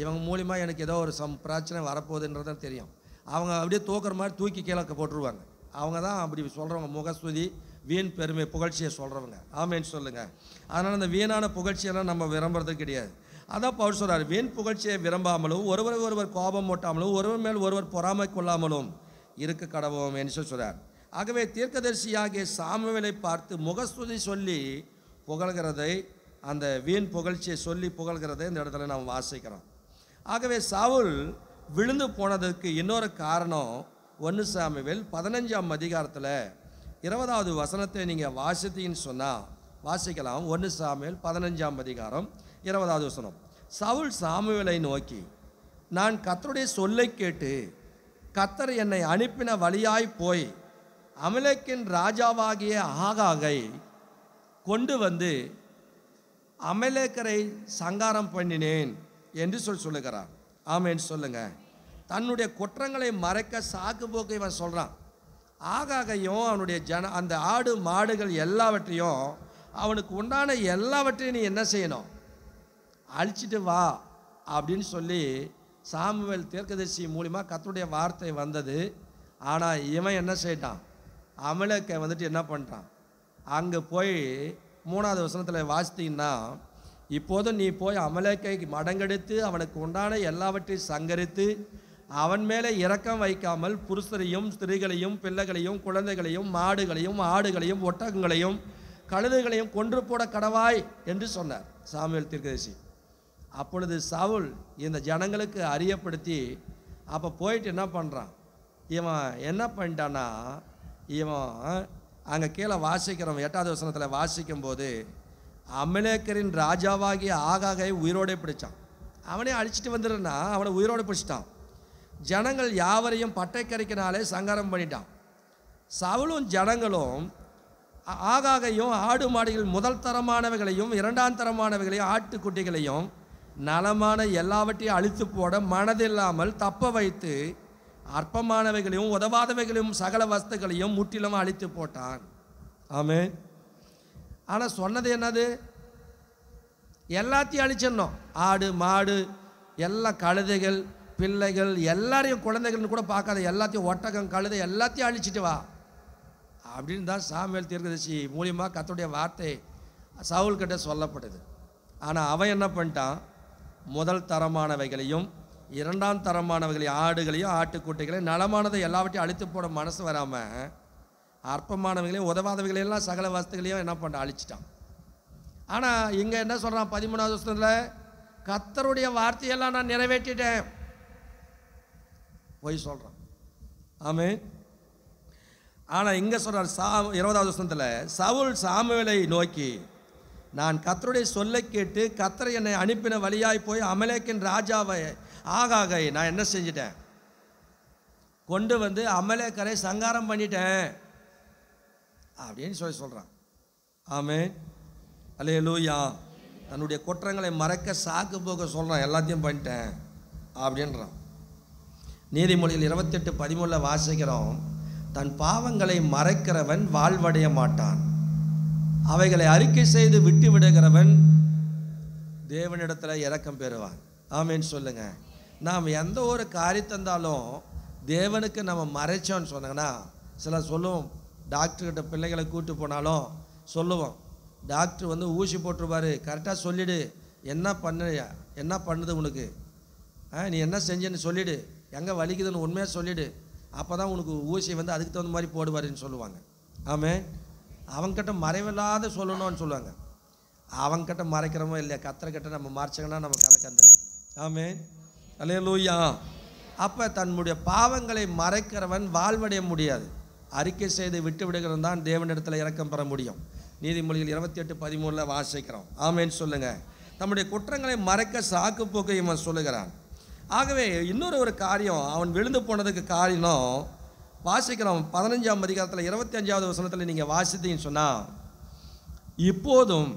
இவங்க மூலிமா எனக்கு ஏதோ ஒரு சம் பிரச்சனை வரப்போகுதுன்றதான் தெரியும் அவங்க அப்படியே தூக்குற மாதிரி தூக்கி கீழே போட்டுருவாங்க அவங்க தான் அப்படி சொல்கிறவங்க முகஸ்துதி வீண் பெருமை புகழ்ச்சியை சொல்கிறவங்க ஆமேன்னு சொல்லுங்கள் அதனால் அந்த வீணான புகழ்ச்சியெல்லாம் நம்ம விரும்புறது கிடையாது அதான் பவுல் சொல்கிறார் வீண் புகழ்ச்சியை விரும்பாமலும் ஒருவர் ஒருவர் கோபம் ஓட்டாமலும் ஒருவர் மேல் ஒருவர் பொறாமை கொள்ளாமலும் இருக்க கடவோம் என்று சொல்கிறார் ஆகவே தீர்க்கதரிசியாகிய சாமுவேலை பார்த்து முகஸ்துதி சொல்லி புகழ்கிறதை அந்த வீண் புகழ்ச்சியை சொல்லி புகழ்கிறதை இந்த இடத்துல நாம் வாசிக்கிறோம் ஆகவே சாவுல் விழுந்து போனதற்கு இன்னொரு காரணம் ஒன்று சாமுவேல் பதினஞ்சாம் அதிகாரத்தில் இருபதாவது வசனத்தை நீங்கள் வாசித்தீங்கன்னு சொன்னால் வாசிக்கலாம் ஒன்று சாமியல் பதினஞ்சாம் அதிகாரம் இருபதாவது வசனம் சவுல் சாமுவேலை நோக்கி நான் கத்தருடைய சொல்லை கேட்டு கத்தர் என்னை அனுப்பின வழியாய் போய் அமலக்கின் ராஜாவாகிய ஆகாகை கொண்டு வந்து அமலேக்கரை சங்காரம் பண்ணினேன் என்று சொல் சொல்லுகிறான் ஆமேன்னு சொல்லுங்கள் தன்னுடைய குற்றங்களை மறைக்க சாக்கு போக்கு இவன் சொல்கிறான் ஆகாகையும் அவனுடைய ஜன அந்த ஆடு மாடுகள் எல்லாவற்றையும் அவனுக்கு உண்டான எல்லாவற்றையும் நீ என்ன செய்யணும் அழிச்சிட்டு வா அப்படின்னு சொல்லி சாமுவேல் தீர்க்கதர்சி மூலிமா கத்துடைய வார்த்தை வந்தது ஆனால் இவன் என்ன செய்யிட்டான் அமலக்க வந்துட்டு என்ன பண்ணிட்டான் அங்கே போய் மூணாவது வசனத்தில் வாசித்தீங்கன்னா இப்போதும் நீ போய் அமலக்கை மடங்கெடுத்து அவனுக்கு உண்டான எல்லாவற்றையும் சங்கரித்து அவன் மேலே இரக்கம் வைக்காமல் புருஷரையும் ஸ்திரீகளையும் பிள்ளைகளையும் குழந்தைகளையும் மாடுகளையும் ஆடுகளையும் ஒட்டகங்களையும் கழுதுகளையும் கொன்று போட கடவாய் என்று சொன்னார் சாமியல் தீர்க்கதரிசி அப்பொழுது சவுல் இந்த ஜனங்களுக்கு அறியப்படுத்தி அப்போ போயிட்டு என்ன பண்ணுறான் இவன் என்ன பண்ணிட்டான்னா இவன் அங்கே கீழே வாசிக்கிறோம் எட்டாவது வசனத்தில் வாசிக்கும் போது அமலேக்கரின் ராஜாவாகிய ஆகாகை உயிரோடே பிடிச்சான் அவனே அழிச்சிட்டு வந்துடுன்னா அவனை உயிரோடு பிடிச்சிட்டான் ஜனங்கள் யாவரையும் பட்டைக்கரைக்கினாலே சங்காரம் பண்ணிட்டான் சவுளும் ஜனங்களும் ஆகாகையும் ஆடு மாடுகள் முதல் தரமானவைகளையும் இரண்டாம் தரமானவைகளையும் ஆட்டுக்குட்டிகளையும் நலமான எல்லாவற்றையும் அழித்து போட மனதில்லாமல் தப்ப வைத்து அற்பமானவைகளையும் உதவாதவைகளையும் சகல வஸ்துக்களையும் முற்றிலும் அழித்து போட்டான் ஆமே ஆனால் சொன்னது என்னது எல்லாத்தையும் அழிச்சிடணும் ஆடு மாடு எல்லா கழுதைகள் பிள்ளைகள் எல்லாரையும் குழந்தைகள்னு கூட பார்க்காத எல்லாத்தையும் ஒட்டகம் கழுதை எல்லாத்தையும் அழிச்சிட்டு வா அப்படின்னு தான் சாமியல் தீர்க்கதர்சி மூலியமாக கத்தோடைய வார்த்தை கிட்ட சொல்லப்படுது ஆனால் அவன் என்ன பண்ணிட்டான் முதல் தரமானவைகளையும் இரண்டாம் தரமானவைகளையும் ஆடுகளையும் ஆட்டுக்கூட்டைகளையும் நலமானதை எல்லாவற்றையும் அழித்து போட மனசு வராமல் உதவாதவைகளையும் உதவாதவைகளையெல்லாம் சகல வசதிகளையும் என்ன பண்ண அழிச்சிட்டான் ஆனால் இங்கே என்ன சொல்கிறான் பதிமூணாவது வருஷத்தில் கத்தருடைய வார்த்தையெல்லாம் நான் நிறைவேற்றிட்டேன் போய் சொல்கிறான் ஆமே ஆனால் இங்கே சொல்கிறார் சா இருபதாவது வருஷத்தில் சவுல் சாமுவேலை நோக்கி நான் கத்தருடைய சொல்லை கேட்டு கத்தரை என்னை அனுப்பின வழியாய் போய் அமலேக்கின் ராஜாவை ஆகாக நான் என்ன செஞ்சிட்டேன் கொண்டு வந்து அமலேக்கரை சங்காரம் பண்ணிட்டேன் அப்படின்னு சொல்லி சொல்கிறான் ஆமே அலே லூயா தன்னுடைய குற்றங்களை மறக்க சாக்கு போக்க சொல்கிறான் எல்லாத்தையும் பண்ணிட்டேன் அப்படின்றான் நீதிமொழியில் இருபத்தெட்டு பதிமூணில் வாசிக்கிறோம் தன் பாவங்களை மறைக்கிறவன் வாழ்வடைய மாட்டான் அவைகளை அறிக்கை செய்து விட்டு விடுகிறவன் தேவனிடத்தில் இறக்கம் பெறுவான் ஆமேன்னு சொல்லுங்கள் நாம் எந்த ஒரு காரியத்தந்தாலும் தேவனுக்கு நம்ம மறைச்சோன்னு சொன்னாங்கன்னா சில சொல்லுவோம் டாக்டர்கிட்ட பிள்ளைகளை கூப்பிட்டு போனாலும் சொல்லுவோம் டாக்டர் வந்து ஊசி போட்டுருவார் கரெக்டாக சொல்லிவிடு என்ன பண்ண என்ன பண்ணுது உனக்கு நீ என்ன செஞ்சேன்னு சொல்லிவிடு எங்கே வலிக்குதுன்னு உண்மையாக சொல்லிவிடு அப்போ தான் உனக்கு ஊசியை வந்து அதுக்கு தகுந்த மாதிரி போடுவாருன்னு சொல்லுவாங்க ஆமே அவங்ககிட்ட மறைவில்லாத சொல்லணும்னு சொல்லுவாங்க அவங்ககிட்ட மறைக்கிறோமோ இல்லையா கத்திரக்கிட்ட நம்ம மறைச்சோங்கன்னா நம்ம கதை கந்தோம் ஆமே அல்லே லூயா அப்போ தன்னுடைய பாவங்களை மறைக்கிறவன் வாழ்வடைய முடியாது அறிக்கை செய்து விட்டு விடுகிறவன் தான் தேவனிடத்தில் இறக்கம் பெற முடியும் நீதிமொழிகள் இருபத்தி எட்டு பதிமூணில் வாசிக்கிறோம் ஆமேன்னு சொல்லுங்கள் நம்முடைய குற்றங்களை மறைக்க சாக்கு போக்கு இவன் சொல்லுகிறான் ஆகவே இன்னொரு ஒரு காரியம் அவன் விழுந்து போனதுக்கு காரணம் வாசிக்கிறோம் பதினஞ்சாம் அதிகாரத்தில் இருபத்தி அஞ்சாவது வசனத்தில் நீங்கள் வாசித்தீங்கன்னு சொன்னால் இப்போதும்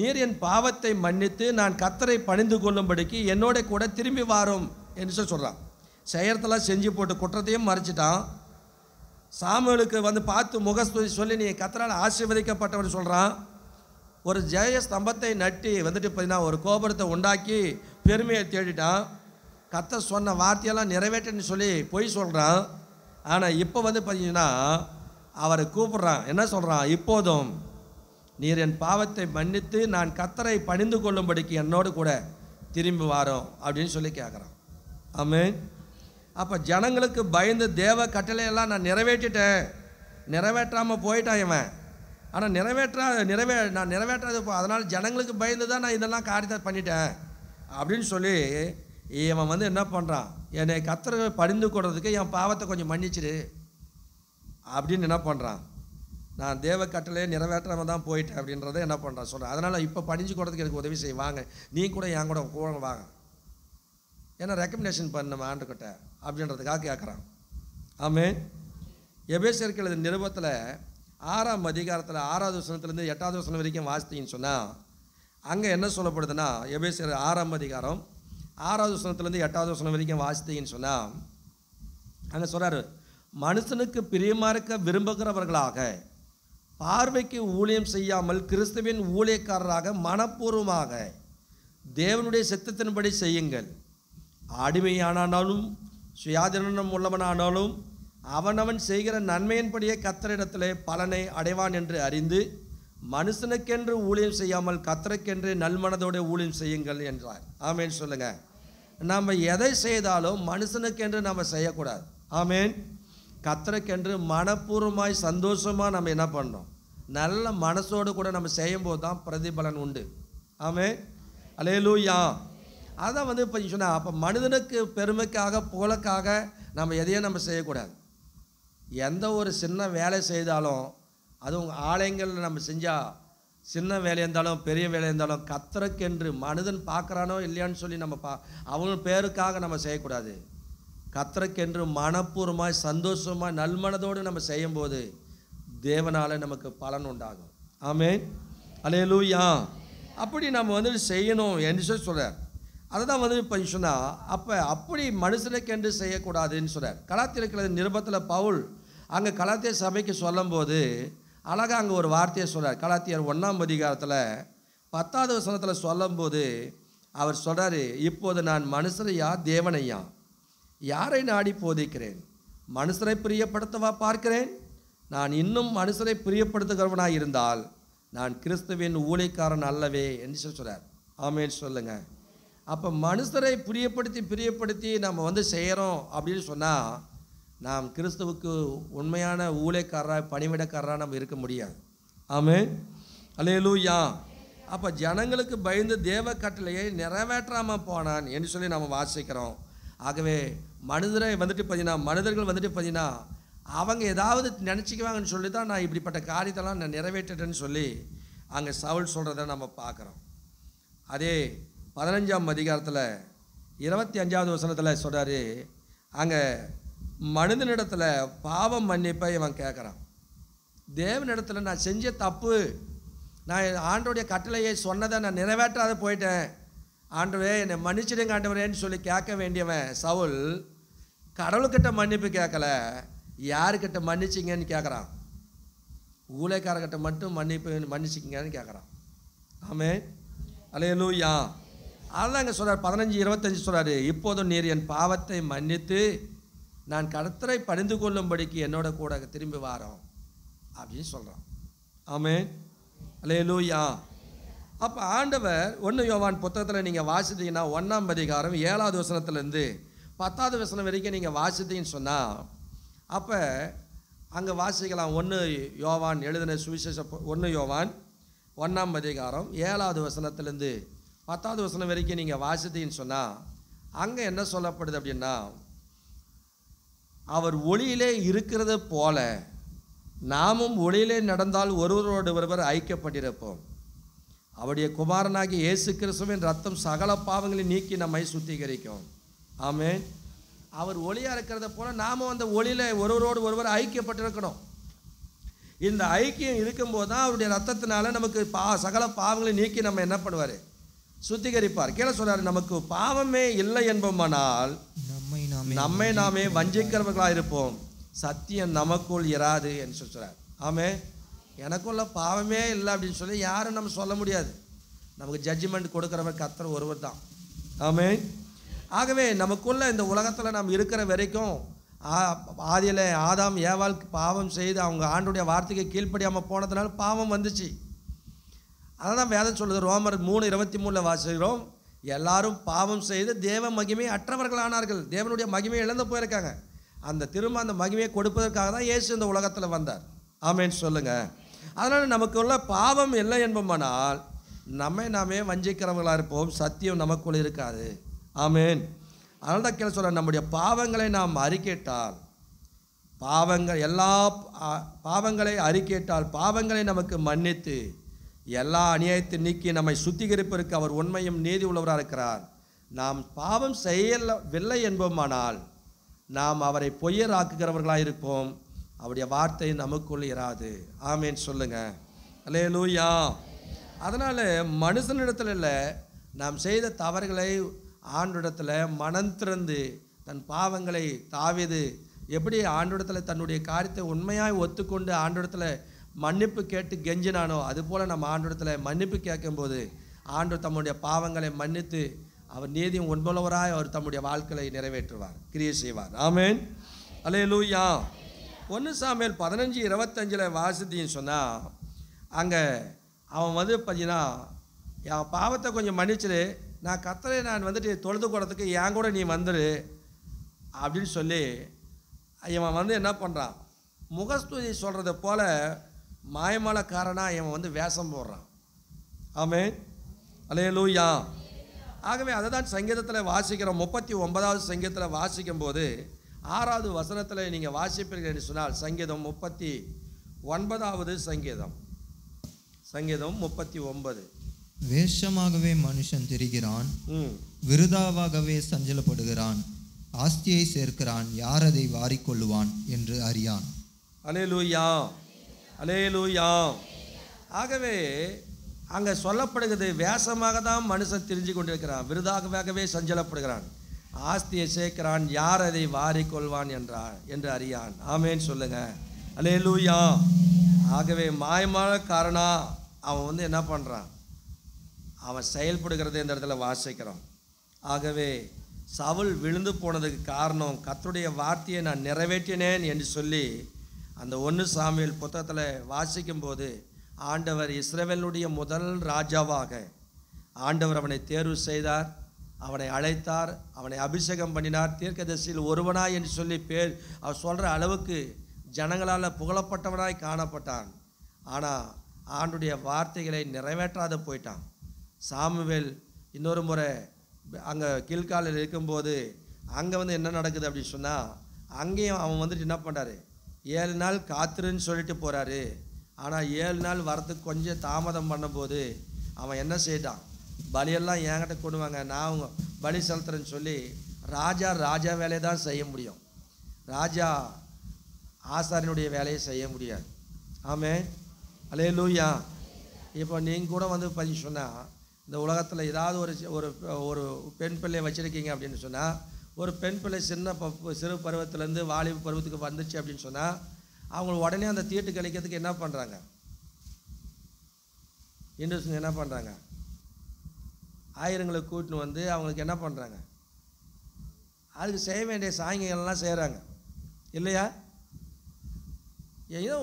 நீர் என் பாவத்தை மன்னித்து நான் கத்தரை பணிந்து கொள்ளும்படிக்கு என்னோட கூட திரும்பி வாரும் என்று சொல்லி சொல்கிறான் செயற்தெல்லாம் செஞ்சு போட்டு குற்றத்தையும் மறைச்சிட்டான் சாமுவேலுக்கு வந்து பார்த்து முகஸ்துதி சொல்லி நீ கத்தரால் ஆசீர்வதிக்கப்பட்டவன் சொல்கிறான் ஒரு ஜெய ஸ்தம்பத்தை நட்டி வந்துட்டு பார்த்தீங்கன்னா ஒரு கோபுரத்தை உண்டாக்கி பெருமையை தேடிட்டான் கத்த சொன்ன வார்த்தையெல்லாம் நிறைவேற்றன்னு சொல்லி பொய் சொல்கிறான் ஆனால் இப்போ வந்து பார்த்தீங்கன்னா அவரை கூப்பிட்றான் என்ன சொல்கிறான் இப்போதும் நீர் என் பாவத்தை மன்னித்து நான் கத்தரை பணிந்து கொள்ளும்படிக்கு என்னோடு கூட திரும்பி வாரோம் அப்படின்னு சொல்லி கேட்குறான் ஆமே அப்போ ஜனங்களுக்கு பயந்து தேவ கட்டளையெல்லாம் நான் நிறைவேற்றிட்டேன் நிறைவேற்றாமல் போயிட்டான் இவன் ஆனால் நிறைவேற்றா நிறைவே நான் நிறைவேற்றாத அதனால் ஜனங்களுக்கு பயந்து தான் நான் இதெல்லாம் காரியத்தை பண்ணிட்டேன் அப்படின்னு சொல்லி இவன் வந்து என்ன பண்ணுறான் என்னை கத்திர படிந்து கொடுறதுக்கு என் பாவத்தை கொஞ்சம் மன்னிச்சிடு அப்படின்னு என்ன பண்ணுறான் நான் தேவ கட்டளையே நிறைவேற்றாமல் தான் போயிட்டேன் அப்படின்றத என்ன பண்ணுறான் சொல்கிறேன் அதனால் இப்போ பணிஞ்சு கொடுறதுக்கு எனக்கு உதவி வாங்க நீ கூட என் கூட கூட வாங்க ஏன்னா ரெக்கமெண்டேஷன் பண்ண நம்ம ஆண்டுக்கிட்ட அப்படின்றதுக்காக கேட்குறான் ஆமே எபேசர்கள் நிருபத்தில் ஆறாம் அதிகாரத்தில் ஆறாவது வசனத்துலேருந்து எட்டாவது வசனம் வரைக்கும் வாசித்தீங்கன்னு சொன்னால் அங்கே என்ன சொல்லப்படுதுன்னா எபேசர் ஆறாம் அதிகாரம் ஆறாவது வசனத்துலேருந்து எட்டாவது வசனம் வரைக்கும் வாசித்தீங்கன்னு சொன்னால் அங்கே சொல்கிறார் மனுஷனுக்கு பிரியமாக இருக்க விரும்புகிறவர்களாக பார்வைக்கு ஊழியம் செய்யாமல் கிறிஸ்துவின் ஊழியக்காரராக மனப்பூர்வமாக தேவனுடைய சித்தத்தின்படி செய்யுங்கள் அடிமையானாலும் சுயாதீனம் உள்ளவனானாலும் அவனவன் செய்கிற நன்மையின்படியே கத்தரிடத்திலே பலனை அடைவான் என்று அறிந்து மனுஷனுக்கென்று ஊழியம் செய்யாமல் கத்தரைக்கென்று நல்மனதோடு ஊழியம் செய்யுங்கள் என்றார் ஆமேன்னு சொல்லுங்க நம்ம எதை செய்தாலும் மனுஷனுக்கென்று நம்ம செய்யக்கூடாது ஆமேன் கத்தரைக்கென்று மனப்பூர்வமாய் சந்தோஷமாக நம்ம என்ன பண்ணோம் நல்ல மனசோடு கூட நம்ம செய்யும்போது தான் பிரதிபலன் உண்டு ஆமே அலே லூயா அதான் வந்து இப்போ சொன்னால் அப்போ மனிதனுக்கு பெருமைக்காக புகழக்காக நம்ம எதையும் நம்ம செய்யக்கூடாது எந்த ஒரு சின்ன வேலை செய்தாலும் அதுவும் ஆலயங்களில் நம்ம செஞ்சால் சின்ன வேலையாக இருந்தாலும் பெரிய வேலையாக இருந்தாலும் கத்தருக்கென்று மனிதன் பார்க்குறானோ இல்லையான்னு சொல்லி நம்ம பா அவங்க பேருக்காக நம்ம செய்யக்கூடாது என்று மனப்பூர்வமாய் சந்தோஷமாக நல்மனதோடு நம்ம செய்யும்போது தேவனால் நமக்கு பலன் உண்டாகும் ஆமே அலே லூயா அப்படி நம்ம வந்து செய்யணும் என்று சொல்லி சொல்கிறார் அதை தான் வந்து இப்போ சொன்னால் அப்போ அப்படி மனுஷனுக்கென்று செய்யக்கூடாதுன்னு சொல்கிறார் கலாத்திருக்கிறது நிருபத்தில் பவுல் அங்கே கலாத்திய சபைக்கு சொல்லும்போது அழகாக அங்கே ஒரு வார்த்தையை சொல்கிறார் கலாத்தியர் ஒன்றாம் அதிகாரத்தில் பத்தாவது வசனத்தில் சொல்லும்போது அவர் சொல்கிறார் இப்போது நான் மனுஷரையா தேவனையா யாரை நாடி போதிக்கிறேன் மனுஷரை பிரியப்படுத்தவா பார்க்கிறேன் நான் இன்னும் மனுஷரை பிரியப்படுத்துகிறவனாக இருந்தால் நான் கிறிஸ்துவின் ஊழிக்காரன் அல்லவே என்று சொல்லி சொல்கிறார் ஆமேன்னு சொல்லுங்கள் அப்போ மனுஷரை பிரியப்படுத்தி பிரியப்படுத்தி நம்ம வந்து செய்கிறோம் அப்படின்னு சொன்னால் நாம் கிறிஸ்துவுக்கு உண்மையான ஊழியக்காரராக பணிவிடக்காரராக நம்ம இருக்க முடியாது ஆமே யா அப்போ ஜனங்களுக்கு பயந்து தேவ கட்டளையை நிறைவேற்றாமல் போனான் என்று சொல்லி நாம் வாசிக்கிறோம் ஆகவே மனிதரை வந்துட்டு பார்த்தீங்கன்னா மனிதர்கள் வந்துட்டு பார்த்தீங்கன்னா அவங்க ஏதாவது நினச்சிக்குவாங்கன்னு சொல்லி தான் நான் இப்படிப்பட்ட காரியத்தெல்லாம் நான் நிறைவேற்றிட்டேன்னு சொல்லி அங்கே சவுல் சொல்கிறத நம்ம பார்க்குறோம் அதே பதினஞ்சாம் அதிகாரத்தில் இருபத்தி அஞ்சாவது வசனத்தில் சொல்கிறாரு அங்கே மனிதனிடத்தில் பாவம் மன்னிப்பை இவன் கேட்குறான் தேவனிடத்தில் நான் செஞ்ச தப்பு நான் ஆண்டோடைய கட்டளையை சொன்னதை நான் நிறைவேற்றாத போயிட்டேன் ஆண்டவே என்னை மன்னிச்சிடுங்க ஆண்டவரேன்னு சொல்லி கேட்க வேண்டியவன் சவுல் கடவுள்கிட்ட மன்னிப்பு கேட்கல யாருக்கிட்ட மன்னிச்சிங்கன்னு கேட்குறான் ஊழைக்காரர்கிட்ட மட்டும் மன்னிப்பு மன்னிச்சிக்கிங்கன்னு கேட்குறான் ஆமே அலைய லூயா அதுதான் இங்கே சொல்கிறார் பதினஞ்சு இருபத்தஞ்சி சொல்கிறார் இப்போதும் நீர் என் பாவத்தை மன்னித்து நான் கடத்தரை பணிந்து கொள்ளும்படிக்கு என்னோட கூட திரும்பி வாரோம் அப்படின்னு சொல்கிறான் ஆமே அலையலூயா அப்போ ஆண்டவர் ஒன்று யோவான் புத்தகத்தில் நீங்கள் வாசித்தீங்கன்னா ஒன்றாம் அதிகாரம் ஏழாவது வசனத்துலேருந்து பத்தாவது வசனம் வரைக்கும் நீங்கள் வாசித்தீங்கன்னு சொன்னால் அப்போ அங்கே வாசிக்கலாம் ஒன்று யோவான் எழுதின சுவிசேஷ ஒன்று யோவான் ஒன்றாம் அதிகாரம் ஏழாவது வசனத்துலேருந்து பத்தாவது வசனம் வரைக்கும் நீங்கள் வாசித்தீங்கன்னு சொன்னால் அங்கே என்ன சொல்லப்படுது அப்படின்னா அவர் ஒளியிலே இருக்கிறது போல நாமும் ஒளியிலே நடந்தால் ஒருவரோடு ஒருவர் ஐக்கியப்பட்டிருப்போம் அவருடைய குமாரனாகி இயேசு கிறிஸ்துவின் ரத்தம் சகல பாவங்களை நீக்கி நம்மை சுத்திகரிக்கும் ஆமே அவர் ஒளியாக இருக்கிறத போல் நாமும் அந்த ஒளியில் ஒருவரோடு ஒருவர் ஐக்கியப்பட்டிருக்கணும் இந்த ஐக்கியம் இருக்கும்போது தான் அவருடைய ரத்தத்தினால நமக்கு பா சகல பாவங்களை நீக்கி நம்ம என்ன பண்ணுவார் சுத்திகரிப்பார் கேள சொல்கிறார் நமக்கு பாவமே இல்லை என்பமானால் நம்மை நாமே வஞ்சிக்கிறவர்களாக இருப்போம் சத்தியம் நமக்குள் இராது என்று சொல்கிறார் ஆமே எனக்குள்ள பாவமே இல்லை அப்படின்னு சொல்லி யாரும் நம்ம சொல்ல முடியாது நமக்கு ஜட்ஜ்மெண்ட் கொடுக்குறவங்க கத்துற ஒருவர் தான் ஆமே ஆகவே நமக்குள்ள இந்த உலகத்தில் நாம் இருக்கிற வரைக்கும் ஆதியில் ஆதாம் ஏவால் பாவம் செய்து அவங்க ஆண்டுடைய வார்த்தைக்கு கீழ்ப்படியாமல் போனதுனால பாவம் வந்துச்சு அதான் வேதம் சொல்லுது ரோமர் மூணு இருபத்தி மூணில் வாசிக்கிறோம் எல்லாரும் பாவம் செய்து தேவ மகிமை அற்றவர்களானார்கள் தேவனுடைய மகிமையை இழந்து போயிருக்காங்க அந்த திரும்ப அந்த மகிமையை கொடுப்பதற்காக தான் இயேசு இந்த உலகத்தில் வந்தார் ஆமேன்னு சொல்லுங்கள் அதனால் நமக்கு உள்ள பாவம் இல்லை என்பமானால் நம்மை நாமே வஞ்சிக்கிறவர்களாக இருப்போம் சத்தியம் நமக்குள் இருக்காது ஆமேன் அதனால் தான் கேள்வி சொல்ல நம்முடைய பாவங்களை நாம் அறிக்கேட்டால் பாவங்கள் எல்லா பாவங்களை அறிக்கேட்டால் பாவங்களை நமக்கு மன்னித்து எல்லா அநியாயத்தை நீக்கி நம்மை சுத்திகரிப்பதற்கு அவர் உண்மையும் நீதி உள்ளவராக இருக்கிறார் நாம் பாவம் செய்யவில்லை என்போமானால் நாம் அவரை பொய்யர் ஆக்குகிறவர்களாக இருப்போம் அவருடைய வார்த்தை நமக்குள் இராது ஆமேன்னு சொல்லுங்க அல்லே லூயா அதனால் மனுஷனிடத்துல இல்லை நாம் செய்த தவறுகளை ஆண்டிடத்தில் மனம் திறந்து தன் பாவங்களை தாவிது எப்படி ஆண்டிடத்தில் தன்னுடைய காரியத்தை உண்மையாக ஒத்துக்கொண்டு ஆண்டிடத்தில் மன்னிப்பு கேட்டு கெஞ்சினானோ அதுபோல் நம்ம ஆண்டோடத்தில் மன்னிப்பு கேட்கும்போது ஆண்டு தம்முடைய பாவங்களை மன்னித்து அவர் நீதியும் உண்புள்ளவராய் அவர் தம்முடைய வாழ்க்கையை நிறைவேற்றுவார் கிரியை செய்வார் ஆமேன் அலே லூயா ஒன்று சாமியல் பதினஞ்சு இருபத்தஞ்சில் வாசித்தின்னு சொன்னால் அங்கே அவன் வந்து பார்த்தீங்கன்னா என் பாவத்தை கொஞ்சம் மன்னிச்சிரு நான் கத்தலை நான் வந்துட்டு தொழுது கூடத்துக்கு என் கூட நீ வந்துடு அப்படின்னு சொல்லி இவன் வந்து என்ன பண்ணுறான் முகஸ்துதி சொல்கிறது போல் மாயமலக்காரனாக இவன் வந்து வேஷம் போடுறான் ஆமே அலையலூயா ஆகவே அதை தான் சங்கீதத்தில் வாசிக்கிறோம் முப்பத்தி ஒன்பதாவது சங்கீதத்தில் வாசிக்கும் போது ஆறாவது வசனத்தில் நீங்கள் வாசிப்பீர்கள் என்று சொன்னால் சங்கீதம் முப்பத்தி ஒன்பதாவது சங்கீதம் சங்கீதம் முப்பத்தி ஒன்பது வேஷமாகவே மனுஷன் திரிகிறான் விருதாவாகவே சஞ்சலப்படுகிறான் ஆஸ்தியை சேர்க்கிறான் யார் அதை வாரிக்கொள்ளுவான் என்று அறியான் அலே லூயா அலேலூயாம் ஆகவே அங்கே சொல்லப்படுகிறது வேஷமாக தான் மனுஷன் தெரிஞ்சு கொண்டிருக்கிறான் விருதாகவே சஞ்சலப்படுகிறான் ஆஸ்தியை சேர்க்கிறான் யார் அதை வாரிக்கொள்வான் என்றான் என்று அறியான் ஆமேன்னு சொல்லுங்க அலே லூயா ஆகவே மாயமான காரணம் அவன் வந்து என்ன பண்ணுறான் அவன் செயல்படுகிறது இந்த இடத்துல வாசிக்கிறான் ஆகவே சவுல் விழுந்து போனதுக்கு காரணம் கத்துடைய வார்த்தையை நான் நிறைவேற்றினேன் என்று சொல்லி அந்த ஒன்று சாமியல் புத்தகத்தில் வாசிக்கும்போது ஆண்டவர் இஸ்ரேவேலுடைய முதல் ராஜாவாக ஆண்டவர் அவனை தேர்வு செய்தார் அவனை அழைத்தார் அவனை அபிஷேகம் பண்ணினார் தீர்க்கதரிசியில் ஒருவனா என்று சொல்லி பேர் அவர் சொல்கிற அளவுக்கு ஜனங்களால் புகழப்பட்டவனாய் காணப்பட்டான் ஆனால் ஆண்டுடைய வார்த்தைகளை நிறைவேற்றாத போயிட்டான் சாமுவேல் இன்னொரு முறை அங்கே கீழ்காலில் இருக்கும்போது அங்கே வந்து என்ன நடக்குது அப்படின்னு சொன்னால் அங்கேயும் அவன் வந்துட்டு என்ன பண்ணுறாரு ஏழு நாள் காத்துருன்னு சொல்லிட்டு போகிறாரு ஆனால் ஏழு நாள் வரத்துக்கு கொஞ்சம் தாமதம் பண்ணும்போது அவன் என்ன செய்தான் பலியெல்லாம் என்கிட்ட கொண்டுவாங்க நான் அவங்க பலி செலுத்துறேன்னு சொல்லி ராஜா ராஜா வேலையை தான் செய்ய முடியும் ராஜா ஆசாரியனுடைய வேலையை செய்ய முடியாது ஆமே அலே லூயா இப்போ நீங்கள் கூட வந்து பதிவு சொன்னால் இந்த உலகத்தில் ஏதாவது ஒரு ஒரு ஒரு பெண் பிள்ளையை வச்சுருக்கீங்க அப்படின்னு சொன்னால் ஒரு பெண் பிள்ளை சின்ன சிறு பருவத்திலேருந்து வாலிப பருவத்துக்கு வந்துச்சு அப்படின்னு சொன்னால் அவங்க உடனே அந்த தீட்டு கழிக்கிறதுக்கு என்ன பண்ணுறாங்க இந்துஸுங்க என்ன பண்ணுறாங்க ஆயிரங்களை கூட்டின்னு வந்து அவங்களுக்கு என்ன பண்ணுறாங்க அதுக்கு செய்ய வேண்டிய சாயங்கள்லாம் செய்கிறாங்க இல்லையா ஏதோ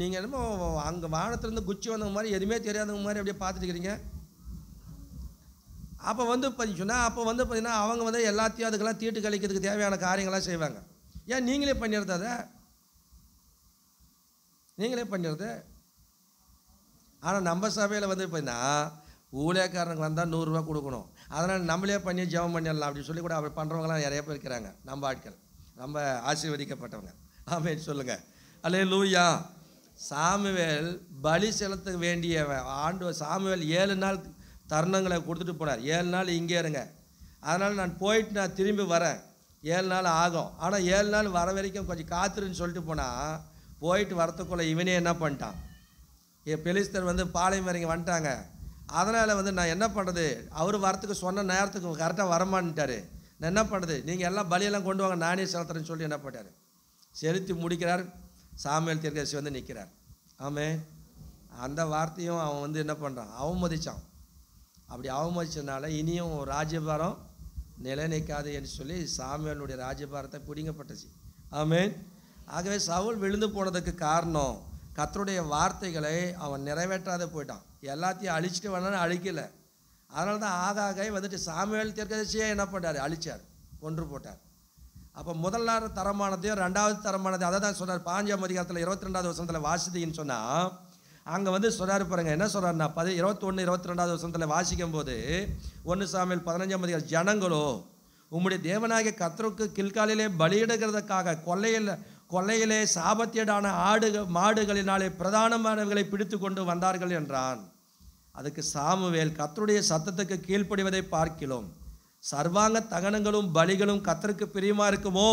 நீங்கள் என்னமோ அங்கே வானத்துலேருந்து குச்சி வந்தவங்க மாதிரி எதுவுமே தெரியாதவங்க மாதிரி அப்படியே பார்த்துட்டு இருக்கிறீங்க அப்போ வந்து பார்த்திங்கன்னா சொன்னால் அப்போ வந்து பார்த்திங்கன்னா அவங்க வந்து எல்லாத்தையும் அதுக்கெல்லாம் தீட்டு கழிக்கிறதுக்கு தேவையான காரியங்களாம் செய்வாங்க ஏன் நீங்களே பண்ணிடுறது அதை நீங்களே பண்ணிடுறது ஆனால் நம்ம சபையில் வந்து பார்த்தீங்கன்னா ஊழியக்காரனுக்கு வந்தால் நூறுரூவா கொடுக்கணும் அதனால் நம்மளே பண்ணி ஜெபம் பண்ணிடலாம் அப்படின்னு சொல்லி கூட அப்படி பண்ணுறவங்களாம் நிறைய பேர் இருக்கிறாங்க நம்ம ஆட்கள் ரொம்ப ஆசீர்வதிக்கப்பட்டவங்க ஆமே சொல்லுங்கள் அல்லே லூயா சாமுவேல் பலி செலுத்த வேண்டிய ஆண்டு சாமுவேல் ஏழு நாள் தருணங்களை கொடுத்துட்டு போனார் ஏழு நாள் இங்கே இருங்க அதனால் நான் போயிட்டு நான் திரும்பி வரேன் ஏழு நாள் ஆகும் ஆனால் ஏழு நாள் வர வரைக்கும் கொஞ்சம் காத்துருன்னு சொல்லிட்டு போனால் போயிட்டு வரத்துக்குள்ளே இவனே என்ன பண்ணிட்டான் என் பெலிஸ்தர் வந்து பாளையம் வரைக்கும் வந்துட்டாங்க அதனால் வந்து நான் என்ன பண்ணுறது அவர் வரத்துக்கு சொன்ன நேரத்துக்கு கரெக்டாக வரமான்ட்டார் நான் என்ன பண்ணுறது நீங்கள் எல்லாம் பலியெல்லாம் கொண்டு வாங்க நானே செலுத்துறேன்னு சொல்லி என்ன பண்ணிட்டார் செலுத்தி முடிக்கிறார் சாமியல் தீர்க்கரசி வந்து நிற்கிறார் ஆமே அந்த வார்த்தையும் அவன் வந்து என்ன பண்ணுறான் அவன் மதித்தான் அப்படி அவமதிச்சதுனால இனியும் ராஜ்யபாரம் நிலைநிற்காது என்று சொல்லி சாமியனுடைய ராஜ்யபாரத்தை பிடிங்கப்பட்டுச்சு ஆமேன் ஆகவே சவுல் விழுந்து போனதுக்கு காரணம் கத்தருடைய வார்த்தைகளை அவன் நிறைவேற்றாத போயிட்டான் எல்லாத்தையும் அழிச்சிட்டு வேணாலும் அழிக்கலை அதனால தான் ஆகாகை வந்துட்டு சாமியல் தெற்கதிர்ச்சியாக என்ன பண்ணுறாரு அழித்தார் கொன்று போட்டார் அப்போ முதல்ல தரமானதையும் ரெண்டாவது தரமானதையும் அதை தான் சொன்னார் பாஞ்சாம் அதிகாரத்தில் இருபத்தி ரெண்டாவது வருஷத்தில் வாசித்தீங்கன்னு சொன்னால் அங்கே வந்து சொல்கிறாரு பாருங்கள் என்ன சொல்கிறாருன்னா பதி இருபத்தொன்று இருபத்தி ரெண்டாவது வருஷத்தில் வாசிக்கும் போது ஒன்று சாமியில் பதினஞ்சாம் அதிகாரி ஜனங்களோ உம்முடைய தேவனாகிய கத்தருக்கு கில்காலிலே பலியிடுகிறதுக்காக கொள்ளையில் கொள்ளையிலே சாபத்தியடான ஆடுகள் மாடுகளினாலே பிரதானமானவர்களை பிடித்து கொண்டு வந்தார்கள் என்றான் அதுக்கு சாமுவேல் கத்தருடைய சத்தத்துக்கு கீழ்ப்படிவதை பார்க்கிறோம் சர்வாங்க தகனங்களும் பலிகளும் கத்தருக்கு பிரியமாக இருக்குமோ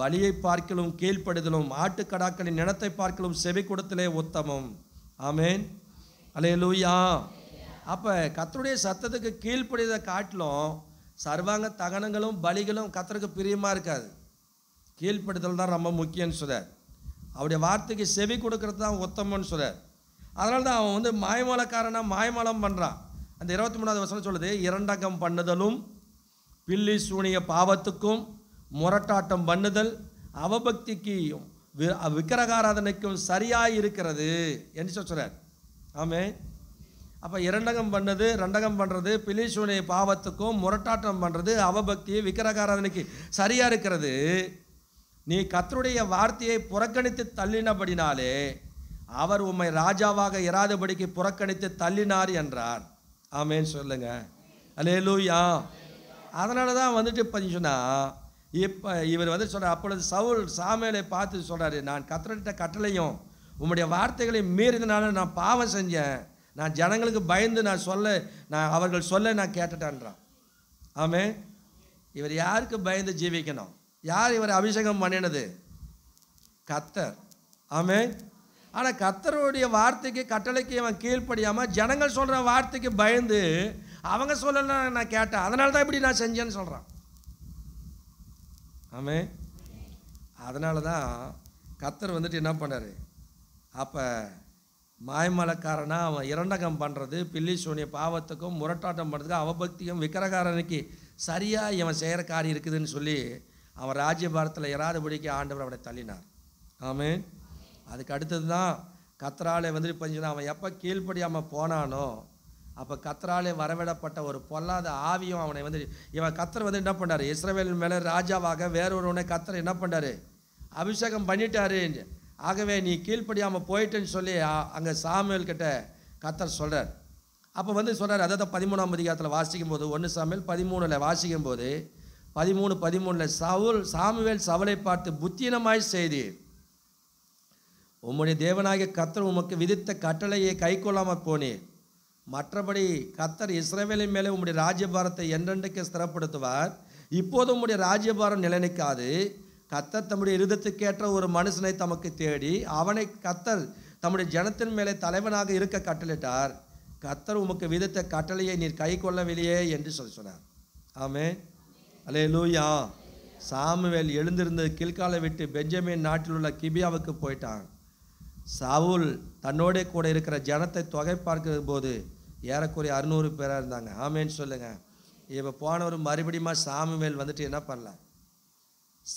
பலியை பார்க்கலும் கீழ்ப்படுதலும் ஆட்டுக்கடாக்களின் நிலத்தை பார்க்கலும் செவி கொடுத்தலே உத்தமம் ஆமேன் அலையலூயா அப்போ கத்தருடைய சத்தத்துக்கு கீழ்ப்படியதை காட்டிலும் சர்வாங்க தகனங்களும் பலிகளும் கத்தருக்கு பிரியமாக இருக்காது கீழ்ப்படுதல் தான் ரொம்ப முக்கியம்னு சொல்கிறார் அவருடைய வார்த்தைக்கு செவி கொடுக்கறது தான் உத்தமன்னு சொல்கிறார் அதனால தான் அவன் வந்து மாய்மலக்காரனாக மாய்மலம் பண்ணுறான் அந்த இருபத்தி மூணாவது வருஷம் சொல்லுது இரண்டகம் பண்ணுதலும் பில்லி சூனிய பாவத்துக்கும் முரட்டாட்டம் பண்ணுதல் அவபக்திக்கும் விக்கிரகாராதனைக்கும் சரியாக இருக்கிறது என்று சொல்கிறார் ஆமே அப்போ இரண்டகம் பண்ணது ரெண்டகம் பண்ணுறது பிலிசூனை பாவத்துக்கும் முரட்டாட்டம் பண்ணுறது அவபக்தி விக்கிரகாராதனைக்கு சரியாக இருக்கிறது நீ கத்தருடைய வார்த்தையை புறக்கணித்து தள்ளினபடினாலே அவர் உம்மை ராஜாவாக இராதபடிக்கு புறக்கணித்து தள்ளினார் என்றார் ஆமேன்னு சொல்லுங்க அலே லூயா அதனால தான் வந்துட்டு பார்த்தீங்கன்னா இப்போ இவர் வந்து சொல்கிறார் அப்பொழுது சவுல் சாமியலை பார்த்து சொல்கிறாரு நான் கத்திரிட்ட கட்டளையும் உம்முடைய வார்த்தைகளை மீறினால நான் பாவம் செஞ்சேன் நான் ஜனங்களுக்கு பயந்து நான் சொல்ல நான் அவர்கள் சொல்ல நான் கேட்டுட்டான்றான் ஆமே இவர் யாருக்கு பயந்து ஜீவிக்கணும் யார் இவர் அபிஷேகம் பண்ணினது கத்தர் ஆமே ஆனால் கத்தருடைய வார்த்தைக்கு கட்டளைக்கு அவன் கீழ்ப்படியாமல் ஜனங்கள் சொல்கிற வார்த்தைக்கு பயந்து அவங்க சொல்லலாம் நான் கேட்டேன் அதனால தான் இப்படி நான் செஞ்சேன்னு சொல்கிறான் ஆமே அதனால தான் கத்தர் வந்துட்டு என்ன பண்ணார் அப்போ மாயமலக்காரனா அவன் இரண்டகம் பண்ணுறது பில்லி சோனிய பாவத்துக்கும் முரட்டாட்டம் பண்ணுறதுக்கும் அவபக்தியும் விக்கிரகாரனுக்கு சரியாக இவன் செய்கிற காரியம் இருக்குதுன்னு சொல்லி அவன் ராஜ்யபாரத்தில் இராதபடிக்கு ஆண்டவர் அவனை தள்ளினார் ஆமே அதுக்கு அடுத்தது தான் கத்தராலே வந்துட்டு பஞ்சு அவன் எப்போ கீழ்ப்படியாமல் போனானோ அப்போ கத்தராலே வரவிடப்பட்ட ஒரு பொல்லாத ஆவியும் அவனை வந்து இவன் கத்தர் வந்து என்ன பண்ணார் இஸ்ரவேலின் மேலே ராஜாவாக வேறொருவனை கத்தர் என்ன பண்ணார் அபிஷேகம் பண்ணிட்டாரு ஆகவே நீ கீழ்ப்படியாமல் போயிட்டேன்னு சொல்லி அங்கே சாமியல் கிட்ட கத்தர் சொல்கிறார் அப்போ வந்து சொல்கிறார் அதாவது பதிமூணாம் அதிகாரத்தில் வாசிக்கும் போது ஒன்று சாமியல் பதிமூணில் வாசிக்கும் போது பதிமூணு பதிமூணில் சவுல் சாமுவேல் சவலை பார்த்து புத்தினமாய் செய்தி உம்முடைய தேவனாகிய கத்தர் உமக்கு விதித்த கட்டளையை கை கொள்ளாமல் போனேன் மற்றபடி கத்தர் இஸ்ரேவேலின் மேலே உம்முடைய ராஜ்யபாரத்தை என்றென்றைக்கு ஸ்திரப்படுத்துவார் இப்போது உம்முடைய ராஜ்யபாரம் நிலைநிற்காது கத்தர் தம்முடைய இருதத்துக்கேற்ற ஒரு மனுஷனை தமக்கு தேடி அவனை கத்தர் தம்முடைய ஜனத்தின் மேலே தலைவனாக இருக்க கட்டளிட்டார் கத்தர் உமக்கு விதத்த கட்டளையை நீர் கை கொள்ளவில்லையே என்று சொல்லி சொன்னார் ஆமே அலே லூயா சாமுவேல் எழுந்திருந்து கீழ்காலை விட்டு பெஞ்சமின் நாட்டில் உள்ள கிபியாவுக்கு போயிட்டான் சாவுல் தன்னோடே கூட இருக்கிற ஜனத்தை தொகை பார்க்கிற போது ஏறக்குறைய அறுநூறு பேராக இருந்தாங்க ஆமேன்னு சொல்லுங்கள் இப்போ போனவர் மறுபடியும் சாமி மேல் வந்துட்டு என்ன பண்ணல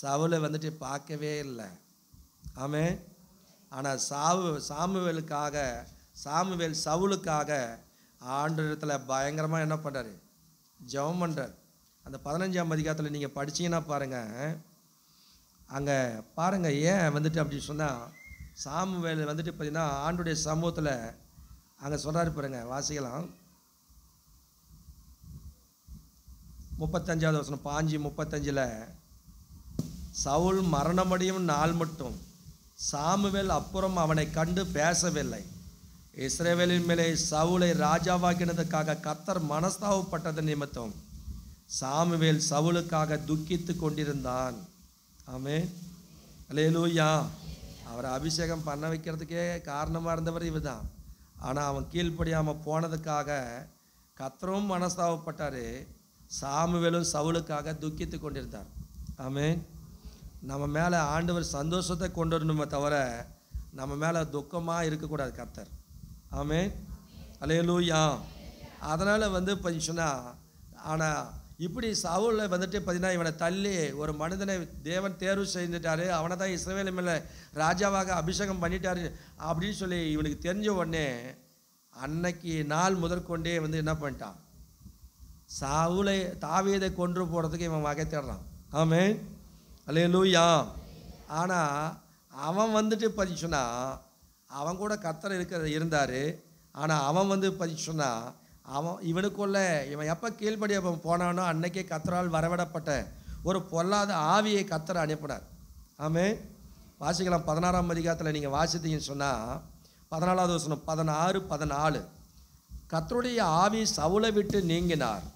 சவுலை வந்துட்டு பார்க்கவே இல்லை ஆமே ஆனால் சாவு சாமுவேலுக்காக சாமுவேல் சவுலுக்காக ஆண்டிடத்தில் பயங்கரமாக என்ன பண்ணுறாரு ஜெபம் பண்ணுறார் அந்த பதினஞ்சாம் அதிகாரத்தில் நீங்கள் படிச்சிங்கன்னா பாருங்கள் அங்கே பாருங்கள் ஏன் வந்துட்டு அப்படின்னு சொன்னால் சாமுவேல் வந்துட்டு பார்த்திங்கன்னா ஆண்டுடைய சமூகத்தில் அங்கே சொல்கிறாரு பாருங்க வாசிக்கலாம் முப்பத்தஞ்சாவது வசனம் பாஞ்சு முப்பத்தஞ்சில் சவுல் மரணமடையும் நாள் மட்டும் சாமுவேல் அப்புறம் அவனை கண்டு பேசவில்லை இஸ்ரேவேலின் மேலே சவுளை ராஜாவாக்கினதுக்காக கத்தர் மனஸ்தாவப்பட்டது நிமித்தம் சாமுவேல் சவுலுக்காக துக்கித்து கொண்டிருந்தான் ஆமே அலே அவரை அபிஷேகம் பண்ண வைக்கிறதுக்கே காரணமாக இருந்தவர் இவர் தான் ஆனால் அவன் கீழ்ப்படியாமல் போனதுக்காக கத்தரும் மனஸ்தாபப்பட்டார் சாமுவேலும் சவுளுக்காக துக்கித்து கொண்டிருந்தார் ஆமே நம்ம மேலே ஆண்டவர் சந்தோஷத்தை கொண்டு வரணுமே தவிர நம்ம மேலே துக்கமாக இருக்கக்கூடாது கத்தர் ஆமே அலையலூயா அதனால் வந்து பண்ணிச்சுன்னா ஆனால் இப்படி சவுலை வந்துட்டு பார்த்தீங்கன்னா இவனை தள்ளி ஒரு மனிதனை தேவன் தேர்வு செஞ்சுட்டாரு அவனை தான் இஸ்ரேவேல் மேலே ராஜாவாக அபிஷேகம் பண்ணிட்டாரு அப்படின்னு சொல்லி இவனுக்கு தெரிஞ்ச உடனே அன்னைக்கு நாள் முதற்கொண்டே வந்து என்ன பண்ணிட்டான் சவுளை தாவியதை கொன்று போகிறதுக்கு இவன் வகை தேடுறான் ஆமே அல்லே லூயா ஆனால் அவன் வந்துட்டு பதிச்சுன்னா அவன் கூட கத்தரை இருக்கிற இருந்தார் ஆனால் அவன் வந்து பதிச்சுன்னா அவன் இவனுக்குள்ள இவன் எப்போ கீழ்படி அவன் போனானோ அன்னைக்கே கத்தரால் வரவிடப்பட்ட ஒரு பொல்லாத ஆவியை கத்தரை அனுப்பினார் ஆமே வாசிக்கலாம் பதினாறாம் அதிகாரத்தில் நீங்கள் வாசித்தீங்கன்னு சொன்னால் பதினாலாவது வசனம் பதினாறு பதினாலு கத்தருடைய ஆவி சவுளை விட்டு நீங்கினார்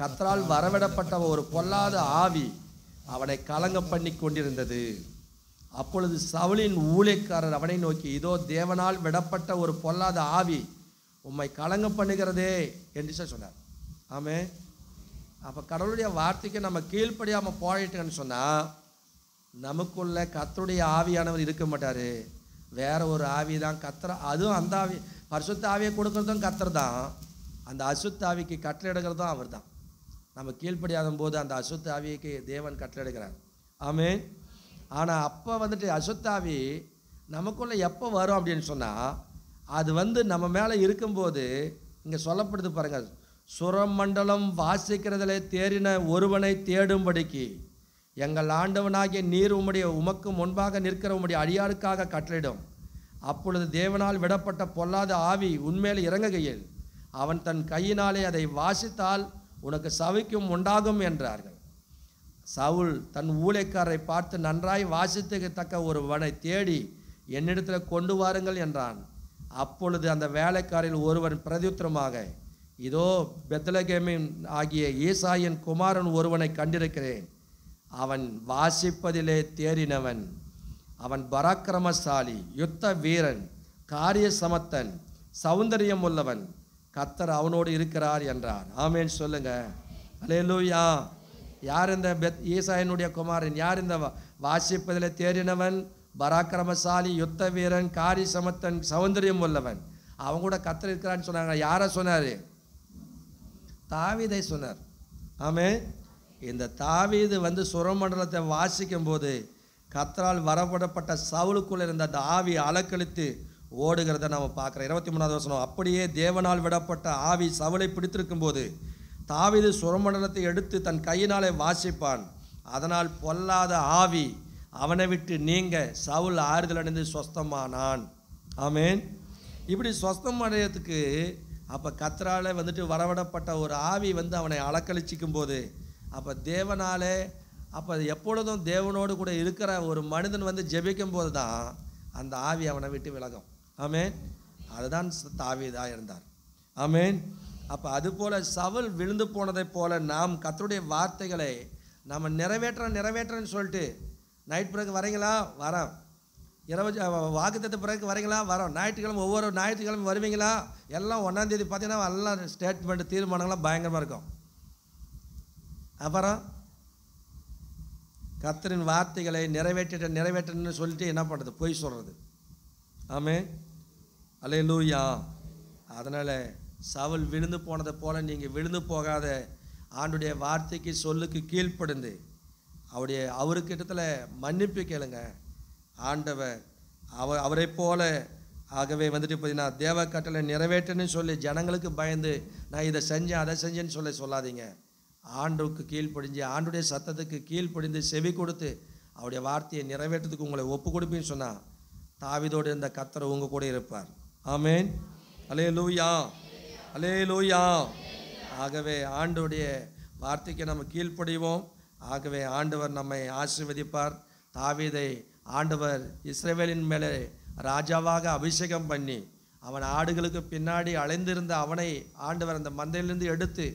கத்தரால் வரவிடப்பட்ட ஒரு பொல்லாத ஆவி அவனை கலங்க பண்ணி கொண்டிருந்தது அப்பொழுது சவுளின் ஊழியக்காரர் அவனை நோக்கி இதோ தேவனால் விடப்பட்ட ஒரு பொல்லாத ஆவி உம்மை கலங்க பண்ணுகிறதே என்று சொன்னார் ஆமே அப்போ கடவுளுடைய வார்த்தைக்கு நம்ம கீழ்ப்படியாமல் போயிட்டேன்னு சொன்னால் நமக்குள்ள கத்தருடைய ஆவியானவர் இருக்க மாட்டார் வேற ஒரு ஆவி தான் கத்துற அதுவும் அந்த ஆவி பரிசுத்த ஆவியை கொடுக்குறதும் கத்துற தான் அந்த அசுத்த ஆவிக்கு கட்டளையிடுகிறதும் அவர் தான் நம்ம கீழ்ப்படியாத போது அந்த அசுத்த ஆவிக்கு தேவன் கட்டளையிடுகிறார் ஆமே ஆனால் அப்போ வந்துட்டு அசுத்தாவி நமக்குள்ளே எப்போ வரும் அப்படின்னு சொன்னால் அது வந்து நம்ம மேலே இருக்கும்போது இங்கே சொல்லப்படுது பாருங்கள் சுரமண்டலம் வாசிக்கிறதுல தேறின ஒருவனை தேடும்படிக்கு எங்கள் ஆண்டவனாகிய நீர் உம்முடைய உமக்கு முன்பாக நிற்கிற உம்முடைய அடியாருக்காக கட்டளிடும் அப்பொழுது தேவனால் விடப்பட்ட பொல்லாத ஆவி உண்மையில் இறங்குகையில் அவன் தன் கையினாலே அதை வாசித்தால் உனக்கு சவிக்கும் உண்டாகும் என்றார்கள் சவுல் தன் ஊழியக்காரரை பார்த்து நன்றாய் வாசித்துக்கத்தக்க ஒருவனை தேடி என்னிடத்தில் கொண்டு வாருங்கள் என்றான் அப்பொழுது அந்த வேலைக்காரில் ஒருவன் பிரதியுத்திரமாக இதோ பெத்தலகேமின் ஆகிய ஈசாயின் குமாரன் ஒருவனை கண்டிருக்கிறேன் அவன் வாசிப்பதிலே தேறினவன் அவன் பராக்கிரமசாலி யுத்த வீரன் காரிய சமத்தன் சௌந்தரியம் உள்ளவன் கத்தர் அவனோடு இருக்கிறார் என்றார் ஆமேன்னு சொல்லுங்க அலே யார் இந்த பெத் ஈசாயினுடைய குமாரன் யார் இந்த வாசிப்பதிலே தேறினவன் பராக்கிரமசாலி யுத்த வீரன் காரி சமத்தன் சௌந்தரியம் உள்ளவன் அவங்க கூட கத்தர் இருக்கிறான்னு சொன்னாங்க யாரை சொன்னார் தாவிதை சொன்னார் ஆமே இந்த தாவீது வந்து சுரமண்டலத்தை வாசிக்கும் போது கத்தரால் வரப்படப்பட்ட சவுளுக்குள்ளே இருந்த அந்த ஆவி அலக்கழித்து ஓடுகிறத நம்ம பார்க்குறோம் இருபத்தி மூணாவது வருஷம் அப்படியே தேவனால் விடப்பட்ட ஆவி சவுளை பிடித்திருக்கும் போது தாவிது சுரமண்டலத்தை எடுத்து தன் கையினாலே வாசிப்பான் அதனால் பொல்லாத ஆவி அவனை விட்டு நீங்க சவுல் ஆறுதல் அடைந்து சொஸ்தமானான் ஆமேன் இப்படி சொஸ்தம் அடையிறதுக்கு அப்போ கத்ரால் வந்துட்டு வரவிடப்பட்ட ஒரு ஆவி வந்து அவனை அலக்கழிச்சிக்கும் போது அப்போ தேவனாலே அப்போ எப்பொழுதும் தேவனோடு கூட இருக்கிற ஒரு மனிதன் வந்து ஜெபிக்கும் போது தான் அந்த ஆவி அவனை விட்டு விலகும் ஆமேன் அதுதான் தாவிதாக இருந்தார் ஆமேன் அப்போ அதுபோல் சவல் விழுந்து போனதை போல நாம் கத்தருடைய வார்த்தைகளை நம்ம நிறைவேற்ற நிறைவேற்றன்னு சொல்லிட்டு நைட் பிறகு வரீங்களா வரோம் இரவு வாக்குத்தத்து பிறகு வரீங்களா வரோம் ஞாயிற்றுக்கிழமை ஒவ்வொரு ஞாயிற்றுக்கிழமை வருவீங்களா எல்லாம் ஒன்றாந்தேதி பார்த்தீங்கன்னா எல்லாம் ஸ்டேட்மெண்ட் தீர்மானங்களாம் பயங்கரமாக இருக்கும் அப்புறம் கத்தரின் வார்த்தைகளை நிறைவேற்றிட்ட நிறைவேற்றணும்னு சொல்லிட்டு என்ன பண்ணுறது பொய் சொல்கிறது ஆமே அலே லூயா அதனால் சவுல் விழுந்து போனதை போல் நீங்கள் விழுந்து போகாத ஆண்டுடைய வார்த்தைக்கு சொல்லுக்கு கீழ்ப்படுந்து அவருடைய அவருக்கிட்டத்தில் மன்னிப்பு கேளுங்க ஆண்டவர் அவர் அவரை போல ஆகவே வந்துட்டு பார்த்தீங்கன்னா தேவ கட்டளை நிறைவேற்றணும்னு சொல்லி ஜனங்களுக்கு பயந்து நான் இதை செஞ்சேன் அதை செஞ்சேன்னு சொல்லி சொல்லாதீங்க ஆண்டுக்கு கீழ்ப்படிஞ்சு ஆண்டுடைய சத்தத்துக்கு கீழ்ப்படிந்து செவி கொடுத்து அவருடைய வார்த்தையை நிறைவேற்றத்துக்கு உங்களை ஒப்பு கொடுப்பீன்னு சொன்னால் தாவிதோடு இருந்த கத்தர் உங்கள் கூட இருப்பார் ஆமேன் அலே லூயா அலே லூயா ஆகவே ஆண்டுடைய வார்த்தைக்கு நம்ம கீழ்ப்படிவோம் ஆகவே ஆண்டவர் நம்மை ஆசிர்வதிப்பார் தாவீதை ஆண்டவர் இஸ்ரேவேலின் மேலே ராஜாவாக அபிஷேகம் பண்ணி அவன் ஆடுகளுக்கு பின்னாடி அலைந்திருந்த அவனை ஆண்டவர் அந்த மந்தையிலிருந்து எடுத்து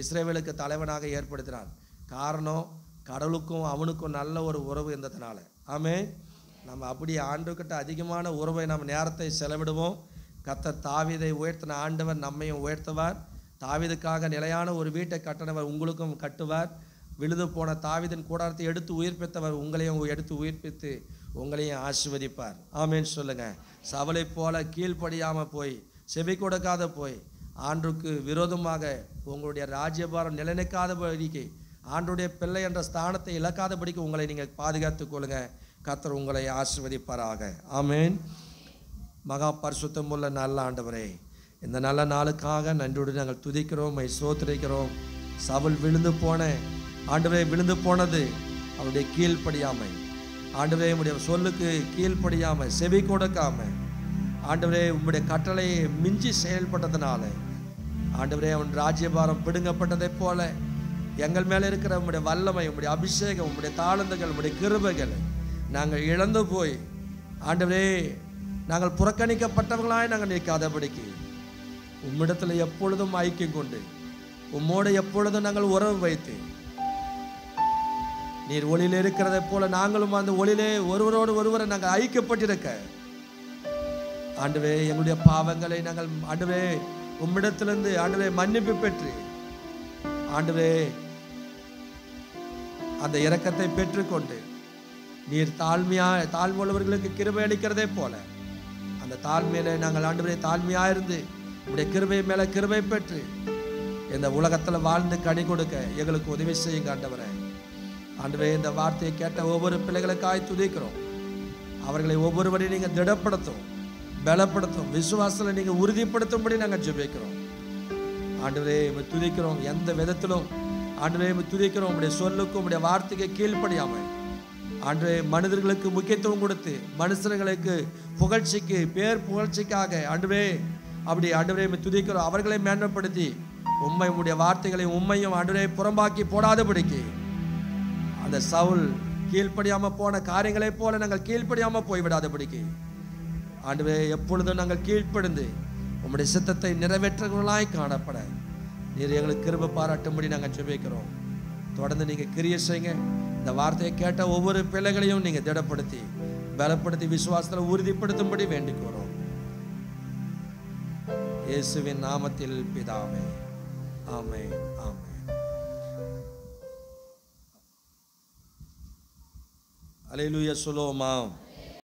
இஸ்ரேவேலுக்கு தலைவனாக ஏற்படுத்தினான் காரணம் கடவுளுக்கும் அவனுக்கும் நல்ல ஒரு உறவு இருந்ததுனால ஆமே நம்ம அப்படி ஆண்டுக்கிட்ட அதிகமான உறவை நம்ம நேரத்தை செலவிடுவோம் கத்த தாவிதை உயர்த்தின ஆண்டவர் நம்மையும் உயர்த்துவார் தாவிதுக்காக நிலையான ஒரு வீட்டை கட்டினவர் உங்களுக்கும் கட்டுவார் விழுது போன தாவிதன் கூடாரத்தை எடுத்து உயிர்ப்பித்தவர் உங்களையும் எடுத்து உயிர்ப்பித்து உங்களையும் ஆசிர்வதிப்பார் ஆமேன்னு சொல்லுங்கள் சவலை போல கீழ்ப்படியாமல் போய் செவி கொடுக்காத போய் ஆண்டுக்கு விரோதமாக உங்களுடைய ராஜ்யபாரம் நிலைநிற்காத படிக்கை ஆண்டுடைய பிள்ளை என்ற ஸ்தானத்தை இழக்காத படிக்க உங்களை நீங்கள் பாதுகாத்து கொள்ளுங்க கத்தர் உங்களை ஆசிர்வதிப்பாராக ஆமேன் மகா உள்ள நல்ல ஆண்டவரே இந்த நல்ல நாளுக்காக நன்றியோடு நாங்கள் துதிக்கிறோம் மை சோத்திரிக்கிறோம் சவுல் விழுந்து போன ஆண்டவரே விழுந்து போனது அவருடைய கீழ்ப்படியாமை ஆண்டவரே உடைய சொல்லுக்கு கீழ்ப்படியாமை செவி கொடுக்காம ஆண்டவரே உம்முடைய கட்டளையை மிஞ்சி செயல்பட்டதுனால ஆண்டவரே அவன் ராஜ்யபாரம் பிடுங்கப்பட்டதைப் போல எங்கள் மேலே இருக்கிற உங்களுடைய வல்லமை உங்களுடைய அபிஷேகம் உங்களுடைய தாளந்துகள் உடைய கிருபைகள் நாங்கள் இழந்து போய் ஆண்டவரே நாங்கள் புறக்கணிக்கப்பட்டவர்களாய் நாங்கள் நிற்காதபடிக்கு உம்மிடத்தில் எப்பொழுதும் ஐக்கியம் கொண்டு உம்மோடு எப்பொழுதும் நாங்கள் உறவு வைத்து நீர் ஒளியில் இருக்கிறதை போல நாங்களும் அந்த ஒளியிலே ஒருவரோடு ஒருவரை நாங்கள் ஐக்கியப்பட்டிருக்க ஆண்டுவே எங்களுடைய பாவங்களை நாங்கள் ஆண்டுவே உம்மிடத்திலிருந்து ஆண்டுவே மன்னிப்பு பெற்று ஆண்டுவே அந்த இரக்கத்தை பெற்றுக்கொண்டு நீர் தாழ்மையா தாழ்வுள்ளவர்களுக்கு கிருமை அளிக்கிறதே போல அந்த தாழ்மையில நாங்கள் ஆண்டுவரை தாழ்மையா இருந்து உடைய கிருமை மேல கிருமை பெற்று இந்த உலகத்தில் வாழ்ந்து கனி கொடுக்க எங்களுக்கு உதவி செய்யுங்க ஆண்டவரை அன்றுவே இந்த வார்த்தையை கேட்ட ஒவ்வொரு பிள்ளைகளுக்காய் துதிக்கிறோம் அவர்களை ஒவ்வொருவரையும் நீங்கள் திடப்படுத்தும் பலப்படுத்தும் விசுவாசத்தில் நீங்கள் உறுதிப்படுத்தும்படி நாங்கள் ஜெபிக்கிறோம் ஆண்டவரே துதிக்கிறோம் எந்த விதத்திலும் ஆண்டவரே துதிக்கிறோம் உங்களுடைய சொல்லுக்கும் உங்களுடைய வார்த்தைக்கு கீழ்ப்படியாமல் ஆண்டு மனிதர்களுக்கு முக்கியத்துவம் கொடுத்து மனுஷர்களுக்கு புகழ்ச்சிக்கு பேர் புகழ்ச்சிக்காக ஆண்டுவே அப்படி ஆண்டுவரை துதிக்கிறோம் அவர்களை மேன்மைப்படுத்தி உண்மை உடைய வார்த்தைகளையும் உண்மையும் ஆண்டுவரை புறம்பாக்கி போடாதபடிக்கு அந்த சவுல் கீழ்ப்படியாமல் போன காரியங்களை போல நாங்கள் கீழ்ப்படியாமல் போய்விடாதபடிக்கு ஆண்டுவே எப்பொழுதும் நாங்கள் கீழ்ப்படுந்து உம்முடைய சித்தத்தை நிறைவேற்றவர்களாய் காணப்பட நீர் எங்களுக்கு கிருப பாராட்டும்படி நாங்கள் ஜெபிக்கிறோம் தொடர்ந்து நீங்கள் கிரிய செய்யுங்க இந்த வார்த்தையை கேட்ட ஒவ்வொரு பிள்ளைகளையும் நீங்கள் திடப்படுத்தி பலப்படுத்தி விசுவாசத்தில் உறுதிப்படுத்தும்படி வேண்டிக்கோறோம் இயேசுவின் நாமத்தில் பிதாமே ஆமே Aleluia, Salomão.